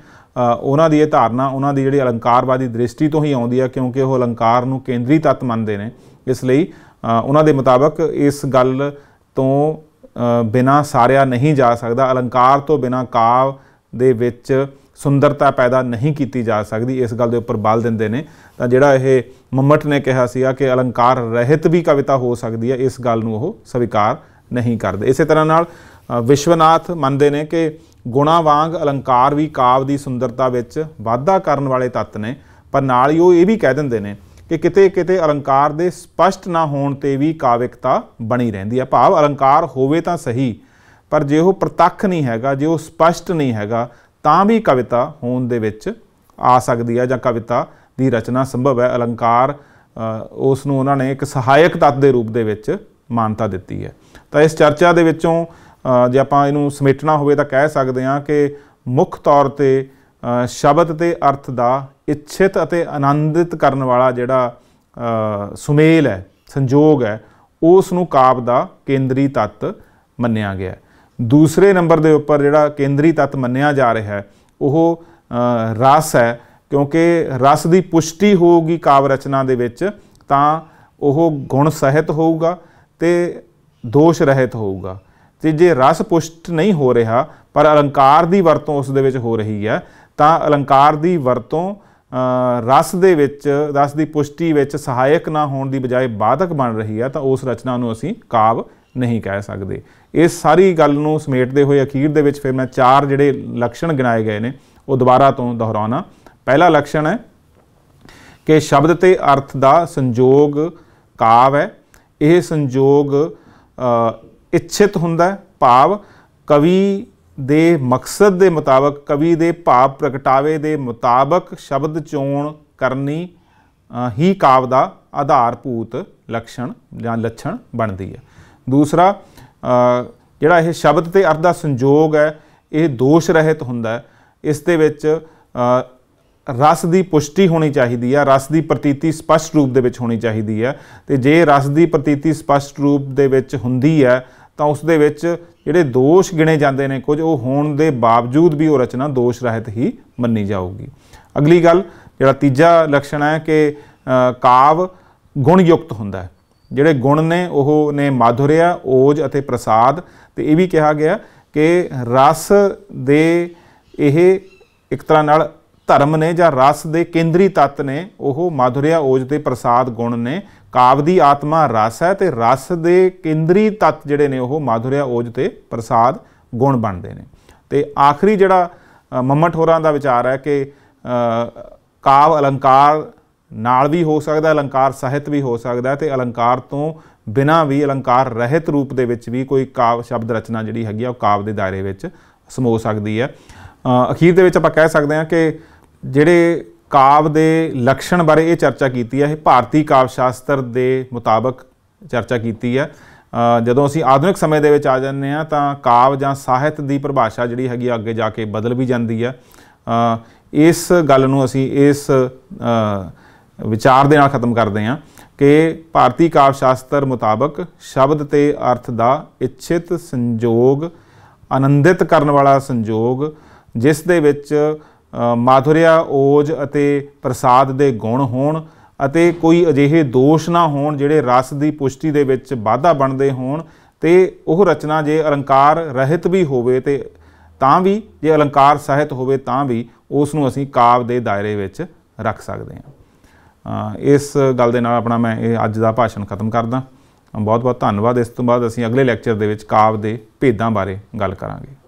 ਉਹਨਾਂ ਦੀ ਇਹ ਧਾਰਨਾ ਉਹਨਾਂ ਦੀ ਜਿਹੜੀ ਅਲੰਕਾਰਵਾਦੀ ਦ੍ਰਿਸ਼ਟੀ ਤੋਂ ਹੀ ਆਉਂਦੀ ਹੈ ਕਿਉਂਕਿ ਉਹ ਅਲੰਕਾਰ ਨੂੰ ਕੇਂਦਰੀ ਤੱਤ ਮੰਨਦੇ ਨੇ ਇਸ ਲਈ ਉਹਨਾਂ ਦੇ ਮੁਤਾਬਕ ਇਸ ਗੱਲ ਤੋਂ ਬਿਨਾ ਸਾਰਿਆ ਨਹੀਂ ਜਾ ਸਕਦਾ ਅਲੰਕਾਰ ਤੋਂ ਬਿਨਾ ਕਾਵ ਦੇ ਵਿੱਚ ਸੁੰਦਰਤਾ ਪੈਦਾ ਨਹੀਂ ਕੀਤੀ ਜਾ ਸਕਦੀ ਇਸ ਗੱਲ ਦੇ ਉੱਪਰ ਬਲ ਦਿੰਦੇ ਨੇ ਤਾਂ ਜਿਹੜਾ ਇਹ ਮੰਮਟ ਨੇ ਕਿਹਾ ਸੀਗਾ ਕਿ ਅਲੰਕਾਰ ਰਹਿਤ ਵੀ ਕਵਿਤਾ ਹੋ ਸਕਦੀ ਹੈ ਇਸ ਗੱਲ ਨੂੰ ਉਹ ਸਵੀਕਾਰ ਨਹੀਂ ਕਰਦੇ ਇਸੇ ਤਰ੍ਹਾਂ ਨਾਲ ਵਿਸ਼ਵਨਾਥ ਮੰਨਦੇ ਨੇ ਕਿ ਗੁਣਾ ਵਾਂਗ ਅਲੰਕਾਰ ਵੀ ਕਾਵ ਦੀ ਸੁੰਦਰਤਾ ਵਿੱਚ ਵਾਧਾ ਕਰਨ ਵਾਲੇ ਤੱਤ ਨੇ ਪਰ ਨਾਲ ਹੀ ਉਹ ਇਹ ਵੀ ਕਹਿ ਦਿੰਦੇ ਨੇ ਕਿ ਕਿਤੇ ਕਿਤੇ ਅਲੰਕਾਰ ਦੇ ਸਪਸ਼ਟ ਨਾ ਹੋਣ ਤੇ ਵੀ ਕਾਵਿਕਤਾ ਬਣੀ ਰਹਿੰਦੀ ਹੈ ਭਾਵ ਅਲੰਕਾਰ ਹੋਵੇ ਤਾਂ ਸਹੀ ਪਰ ਜੇ ਉਹ ਪ੍ਰਤੱਖ ਨਹੀਂ ਹੈਗਾ ਜੇ ਉਹ ਸਪਸ਼ਟ ਨਹੀਂ ਹੈਗਾ ਤਾਂ ਵੀ ਕਵਿਤਾ ਹੋਣ ਦੇ ਵਿੱਚ ਆ ਸਕਦੀ ਹੈ ਜਾਂ ਕਵਿਤਾ ਦੀ ਰਚਨਾ ਸੰਭਵ ਹੈ ਅਲੰਕਾਰ ਉਸ ਨੂੰ ਉਹਨਾਂ ਨੇ ਇੱਕ ਸਹਾਇਕ ਤੱਤ ਦੇ ਰੂਪ ਦੇ ਵਿੱਚ ਮਾਨਤਾ ਦਿੱਤੀ ਹੈ ਤਾਂ ਇਸ ਚਰਚਾ ਦੇ ਵਿੱਚੋਂ ਜੇ ਆਪਾਂ ਇਹਨੂੰ ਸਮੇਟਣਾ ਹੋਵੇ ਤਾਂ ਕਹਿ ਸਕਦੇ ਹਾਂ ਕਿ ਮੁੱਖ ਤੌਰ ਤੇ ਸ਼ਬਦ ਤੇ ਅਰਥ ਦਾ ਇੱਛਿਤ ਅਤੇ ਆਨੰਦਿਤ ਕਰਨ ਵਾਲਾ ਜਿਹੜਾ ਸੁਮੇਲ ਹੈ ਸੰਜੋਗ ਹੈ ਉਸ ਨੂੰ ਕਾਵ ਦਾ ਕੇਂਦਰੀ ਤੱਤ ਮੰਨਿਆ ਗਿਆ ਹੈ ਦੂਸਰੇ ਨੰਬਰ ਦੇ ਉੱਪਰ ਜਿਹੜਾ ਕੇਂਦਰੀ ਤੱਤ ਮੰਨਿਆ ਜਾ ਰਿਹਾ ਹੈ ਉਹ ਰਸ ਹੈ ਕਿਉਂਕਿ ਰਸ ਦੀ ਪੁਸ਼ਟੀ ਹੋਊਗੀ ਕਾਵ ਰਚਨਾ ਦੇ ਵਿੱਚ ਤਾਂ ਉਹ ਗੁਣ ਸਹਿਤ ਹੋਊਗਾ ਤੇ ਦੋਸ਼ ਰਹਿਤ ਹੋਊਗਾ ਤੇ ਜੇ ਰਸ ਪੁਸ਼ਟ ਨਹੀਂ ਹੋ ਰਿਹਾ ਪਰ ਅਲੰਕਾਰ ਦੀ ਵਰਤੋਂ ਉਸ ਦੇ ਵਿੱਚ ਹੋ ਰਹੀ ਹੈ ਤਾਂ ਅਲੰਕਾਰ ਦੀ ਵਰਤੋਂ ਰਸ ਦੇ ਵਿੱਚ ਰਸ ਦੀ ਪੁਸ਼ਟੀ ਵਿੱਚ ਸਹਾਇਕ ਨਾ ਹੋਣ ਦੀ ਬਜਾਏ ਬਾਧਕ ਬਣ ਰਹੀ ਹੈ ਤਾਂ ਉਸ ਰਚਨਾ ਨੂੰ ਅਸੀਂ ਕਾਵ ਨਹੀਂ ਕਹਿ ਸਕਦੇ ਇਸ ਸਾਰੀ ਗੱਲ ਨੂੰ ਸਮੇਟਦੇ ਹੋਏ ਅਖੀਰ ਦੇ ਵਿੱਚ ਫਿਰ ਮੈਂ ਚਾਰ ਜਿਹੜੇ ਲਕਸ਼ਣ ਗਿਣਾਏ ਗਏ ਨੇ ਉਹ ਦੁਬਾਰਾ ਤੋਂ ਦੁਹਰਾਉਣਾ ਪਹਿਲਾ ਲਕਸ਼ਣ ਹੈ ਕਿ ਸ਼ਬਦ ਤੇ ਅਰਥ ਦਾ ਸੰਜੋਗ ਕਾਵ ਹੈ ਇਹ ਸੰਜੋਗ ਇੱਛਿਤ ਹੁੰਦਾ ਭਾਵ ਕਵੀ ਦੇ ਮਕਸਦ ਦੇ ਮੁਤਾਬਕ ਕਵੀ ਦੇ ਭਾਵ ਪ੍ਰਗਟਾਵੇ ਦੇ ਮੁਤਾਬਕ ਸ਼ਬਦ ਚੋਣ ਕਰਨੀ ਹੀ ਕਾਵ ਦਾ ਆਧਾਰਪੂਤ ਲਕਸ਼ਣ ਜਾਂ ਲੱਛਣ ਬਣਦੀ ਹੈ ਦੂਸਰਾ ਜਿਹੜਾ ਇਹ ਸ਼ਬਦ ਤੇ ਅਰਥ ਦਾ ਸੰਜੋਗ ਹੈ ਇਹ ਦੋਸ਼ ਰਹਿਤ ਹੁੰਦਾ ਹੈ ਇਸ ਦੇ ਵਿੱਚ ਰਸ ਦੀ ਪੁਸ਼ਟੀ ਹੋਣੀ ਚਾਹੀਦੀ ਆ ਰਸ ਦੀ ਪ੍ਰਤੀਤੀ ਸਪਸ਼ਟ ਰੂਪ ਦੇ ਵਿੱਚ ਹੋਣੀ ਚਾਹੀਦੀ ਆ ਤੇ ਜੇ ਰਸ ਦੀ ਪ੍ਰਤੀਤੀ ਸਪਸ਼ਟ ਰੂਪ ਦੇ ਵਿੱਚ ਹੁੰਦੀ ਆ ਤਾਂ ਉਸ ਦੇ ਵਿੱਚ ਜਿਹੜੇ ਦੋਸ਼ ਗਿਣੇ ਜਾਂਦੇ ਨੇ ਕੁਝ ਉਹ ਹੋਣ ਦੇ ਬਾਵਜੂਦ ਵੀ ਉਹ ਰਚਨਾ ਦੋਸ਼ ਰਹਿਤ ਹੀ ਮੰਨੀ ਜਾਊਗੀ ਅਗਲੀ ਗੱਲ ਜਿਹੜਾ ਤੀਜਾ ਲੱਛਣ ਹੈ ਕਿ ਕਾਵ ਗੁਣਯੁਕਤ ਹੁੰਦਾ ਹੈ ਜਿਹੜੇ ਗੁਣ ਨੇ ਉਹ ਨੇ ਮਾਧੁਰਿਆ ਓਜ ਅਤੇ ਪ੍ਰਸਾਦ ਤੇ ਇਹ ਵੀ ਕਿਹਾ ਗਿਆ ਕਿ ਰਸ ਦੇ ਇਹ ਇੱਕ ਤਰ੍ਹਾਂ ਨਾਲ ਧਰਮ ਨੇ ਜਾਂ ਰਸ ਦੇ ਕੇਂਦਰੀ ਤੱਤ ਨੇ ਉਹ ਮਾਧੁਰਿਆ ਓਜ ਤੇ ਪ੍ਰਸਾਦ ਗੁਣ ਨੇ ਕਾਵ ਦੀ ਆਤਮਾ ਰਸ ਹੈ ਤੇ ਰਸ ਦੇ ਕੇਂਦਰੀ ਤੱਤ ਜਿਹੜੇ ਨੇ ਉਹ ਮਾਧੁਰਿਆ ਓਜ ਤੇ ਪ੍ਰਸਾਦ ਗੁਣ ਬਣਦੇ ਨੇ ਤੇ ਆਖਰੀ ਜਿਹੜਾ ਮੰਮਟ ਹੋਰਾਂ ਦਾ ਵਿਚਾਰ ਹੈ ਕਿ ਕਾਵ ਅਲੰਕਾਰ ਨਾਲ ਵੀ ਹੋ ਸਕਦਾ ਅਲੰਕਾਰ ਸਹਿਤ ਵੀ ਹੋ ਸਕਦਾ ਤੇ ਅਲੰਕਾਰ ਤੋਂ ਬਿਨਾ ਵੀ ਅਲੰਕਾਰ ਰਹਿਤ ਰੂਪ ਦੇ ਵਿੱਚ ਵੀ ਕੋਈ ਕਾਵ ਸ਼ਬਦ ਰਚਨਾ ਜਿਹੜੀ ਹੈਗੀ ਆ ਉਹ ਕਾਵ ਦੇ ਦਾਇਰੇ ਵਿੱਚ ਸਮੋ ਸਕਦੀ ਹੈ ਅਖੀਰ ਦੇ ਵਿੱਚ ਆਪਾਂ ਕਹਿ ਸਕਦੇ ਹਾਂ ਕਿ ਜਿਹੜੇ ਕਾਵ ਦੇ ਲਕਸ਼ਣ ਬਾਰੇ ਇਹ ਚਰਚਾ ਕੀਤੀ ਹੈ ਇਹ ਭਾਰਤੀ ਕਾਵ ਸ਼ਾਸਤਰ ਦੇ ਮੁਤਾਬਕ ਚਰਚਾ ਕੀਤੀ ਹੈ ਜਦੋਂ ਅਸੀਂ ਆਧੁਨਿਕ ਸਮੇਂ ਦੇ ਵਿੱਚ ਆ ਜਾਂਦੇ ਹਾਂ ਤਾਂ ਕਾਵ ਜਾਂ ਸਾਹਿਤ ਦੀ ਪਰਿਭਾਸ਼ਾ ਜਿਹੜੀ ਹੈਗੀ ਅੱਗੇ ਜਾ ਕੇ ਬਦਲ ਵੀ ਜਾਂਦੀ ਹੈ ਇਸ ਗੱਲ ਨੂੰ ਅਸੀਂ ਇਸ ਵਿਚਾਰ ਦੇ ਨਾਲ ਖਤਮ ਕਰਦੇ ਹਾਂ ਕਿ ਭਾਰਤੀ ਕਾਵਿ ਸ਼ਾਸਤਰ ਮੁਤਾਬਕ ਸ਼ਬਦ ਤੇ ਅਰਥ ਦਾ ਇੱਛਿਤ ਸੰਜੋਗ ਆਨੰਦਿਤ ਕਰਨ ਵਾਲਾ ਸੰਜੋਗ ਜਿਸ ਦੇ ਵਿੱਚ ਮਾਧੁਰਿਆ ਓਜ ਅਤੇ ਪ੍ਰਸਾਦ ਦੇ ਗੁਣ ਹੋਣ ਅਤੇ ਕੋਈ ਅਜਿਹੇ ਦੋਸ਼ ਨਾ ਹੋਣ ਜਿਹੜੇ ਰਸ ਦੀ ਪੁਸ਼ਟੀ ਦੇ ਵਿੱਚ ਵਾਧਾ ਬਣਦੇ ਹੋਣ ਤੇ ਉਹ ਰਚਨਾ ਜੇ ਅਲੰਕਾਰ ਰਹਿਤ ਵੀ ਹੋਵੇ ਤੇ ਤਾਂ ਵੀ ਜੇ ਅਲੰਕਾਰ ਸਹਿਤ ਹੋਵੇ ਤਾਂ ਵੀ ਉਸ ਨੂੰ ਅਸੀਂ ਕਾਵ ਦੇ ਦਾਇਰੇ ਵਿੱਚ ਰੱਖ ਸਕਦੇ ਹਾਂ ਇਸ ਗੱਲ ਦੇ ਨਾਲ ਆਪਣਾ ਮੈਂ ਇਹ ਅੱਜ ਦਾ ਭਾਸ਼ਣ ਖਤਮ ਕਰਦਾ ਬਹੁਤ ਬਹੁਤ ਧੰਨਵਾਦ ਇਸ ਤੋਂ ਬਾਅਦ ਅਸੀਂ ਅਗਲੇ ਲੈਕਚਰ ਦੇ ਵਿੱਚ ਕਾਵ ਦੇ ਭੇਦਾਂ ਬਾਰੇ ਗੱਲ ਕਰਾਂਗੇ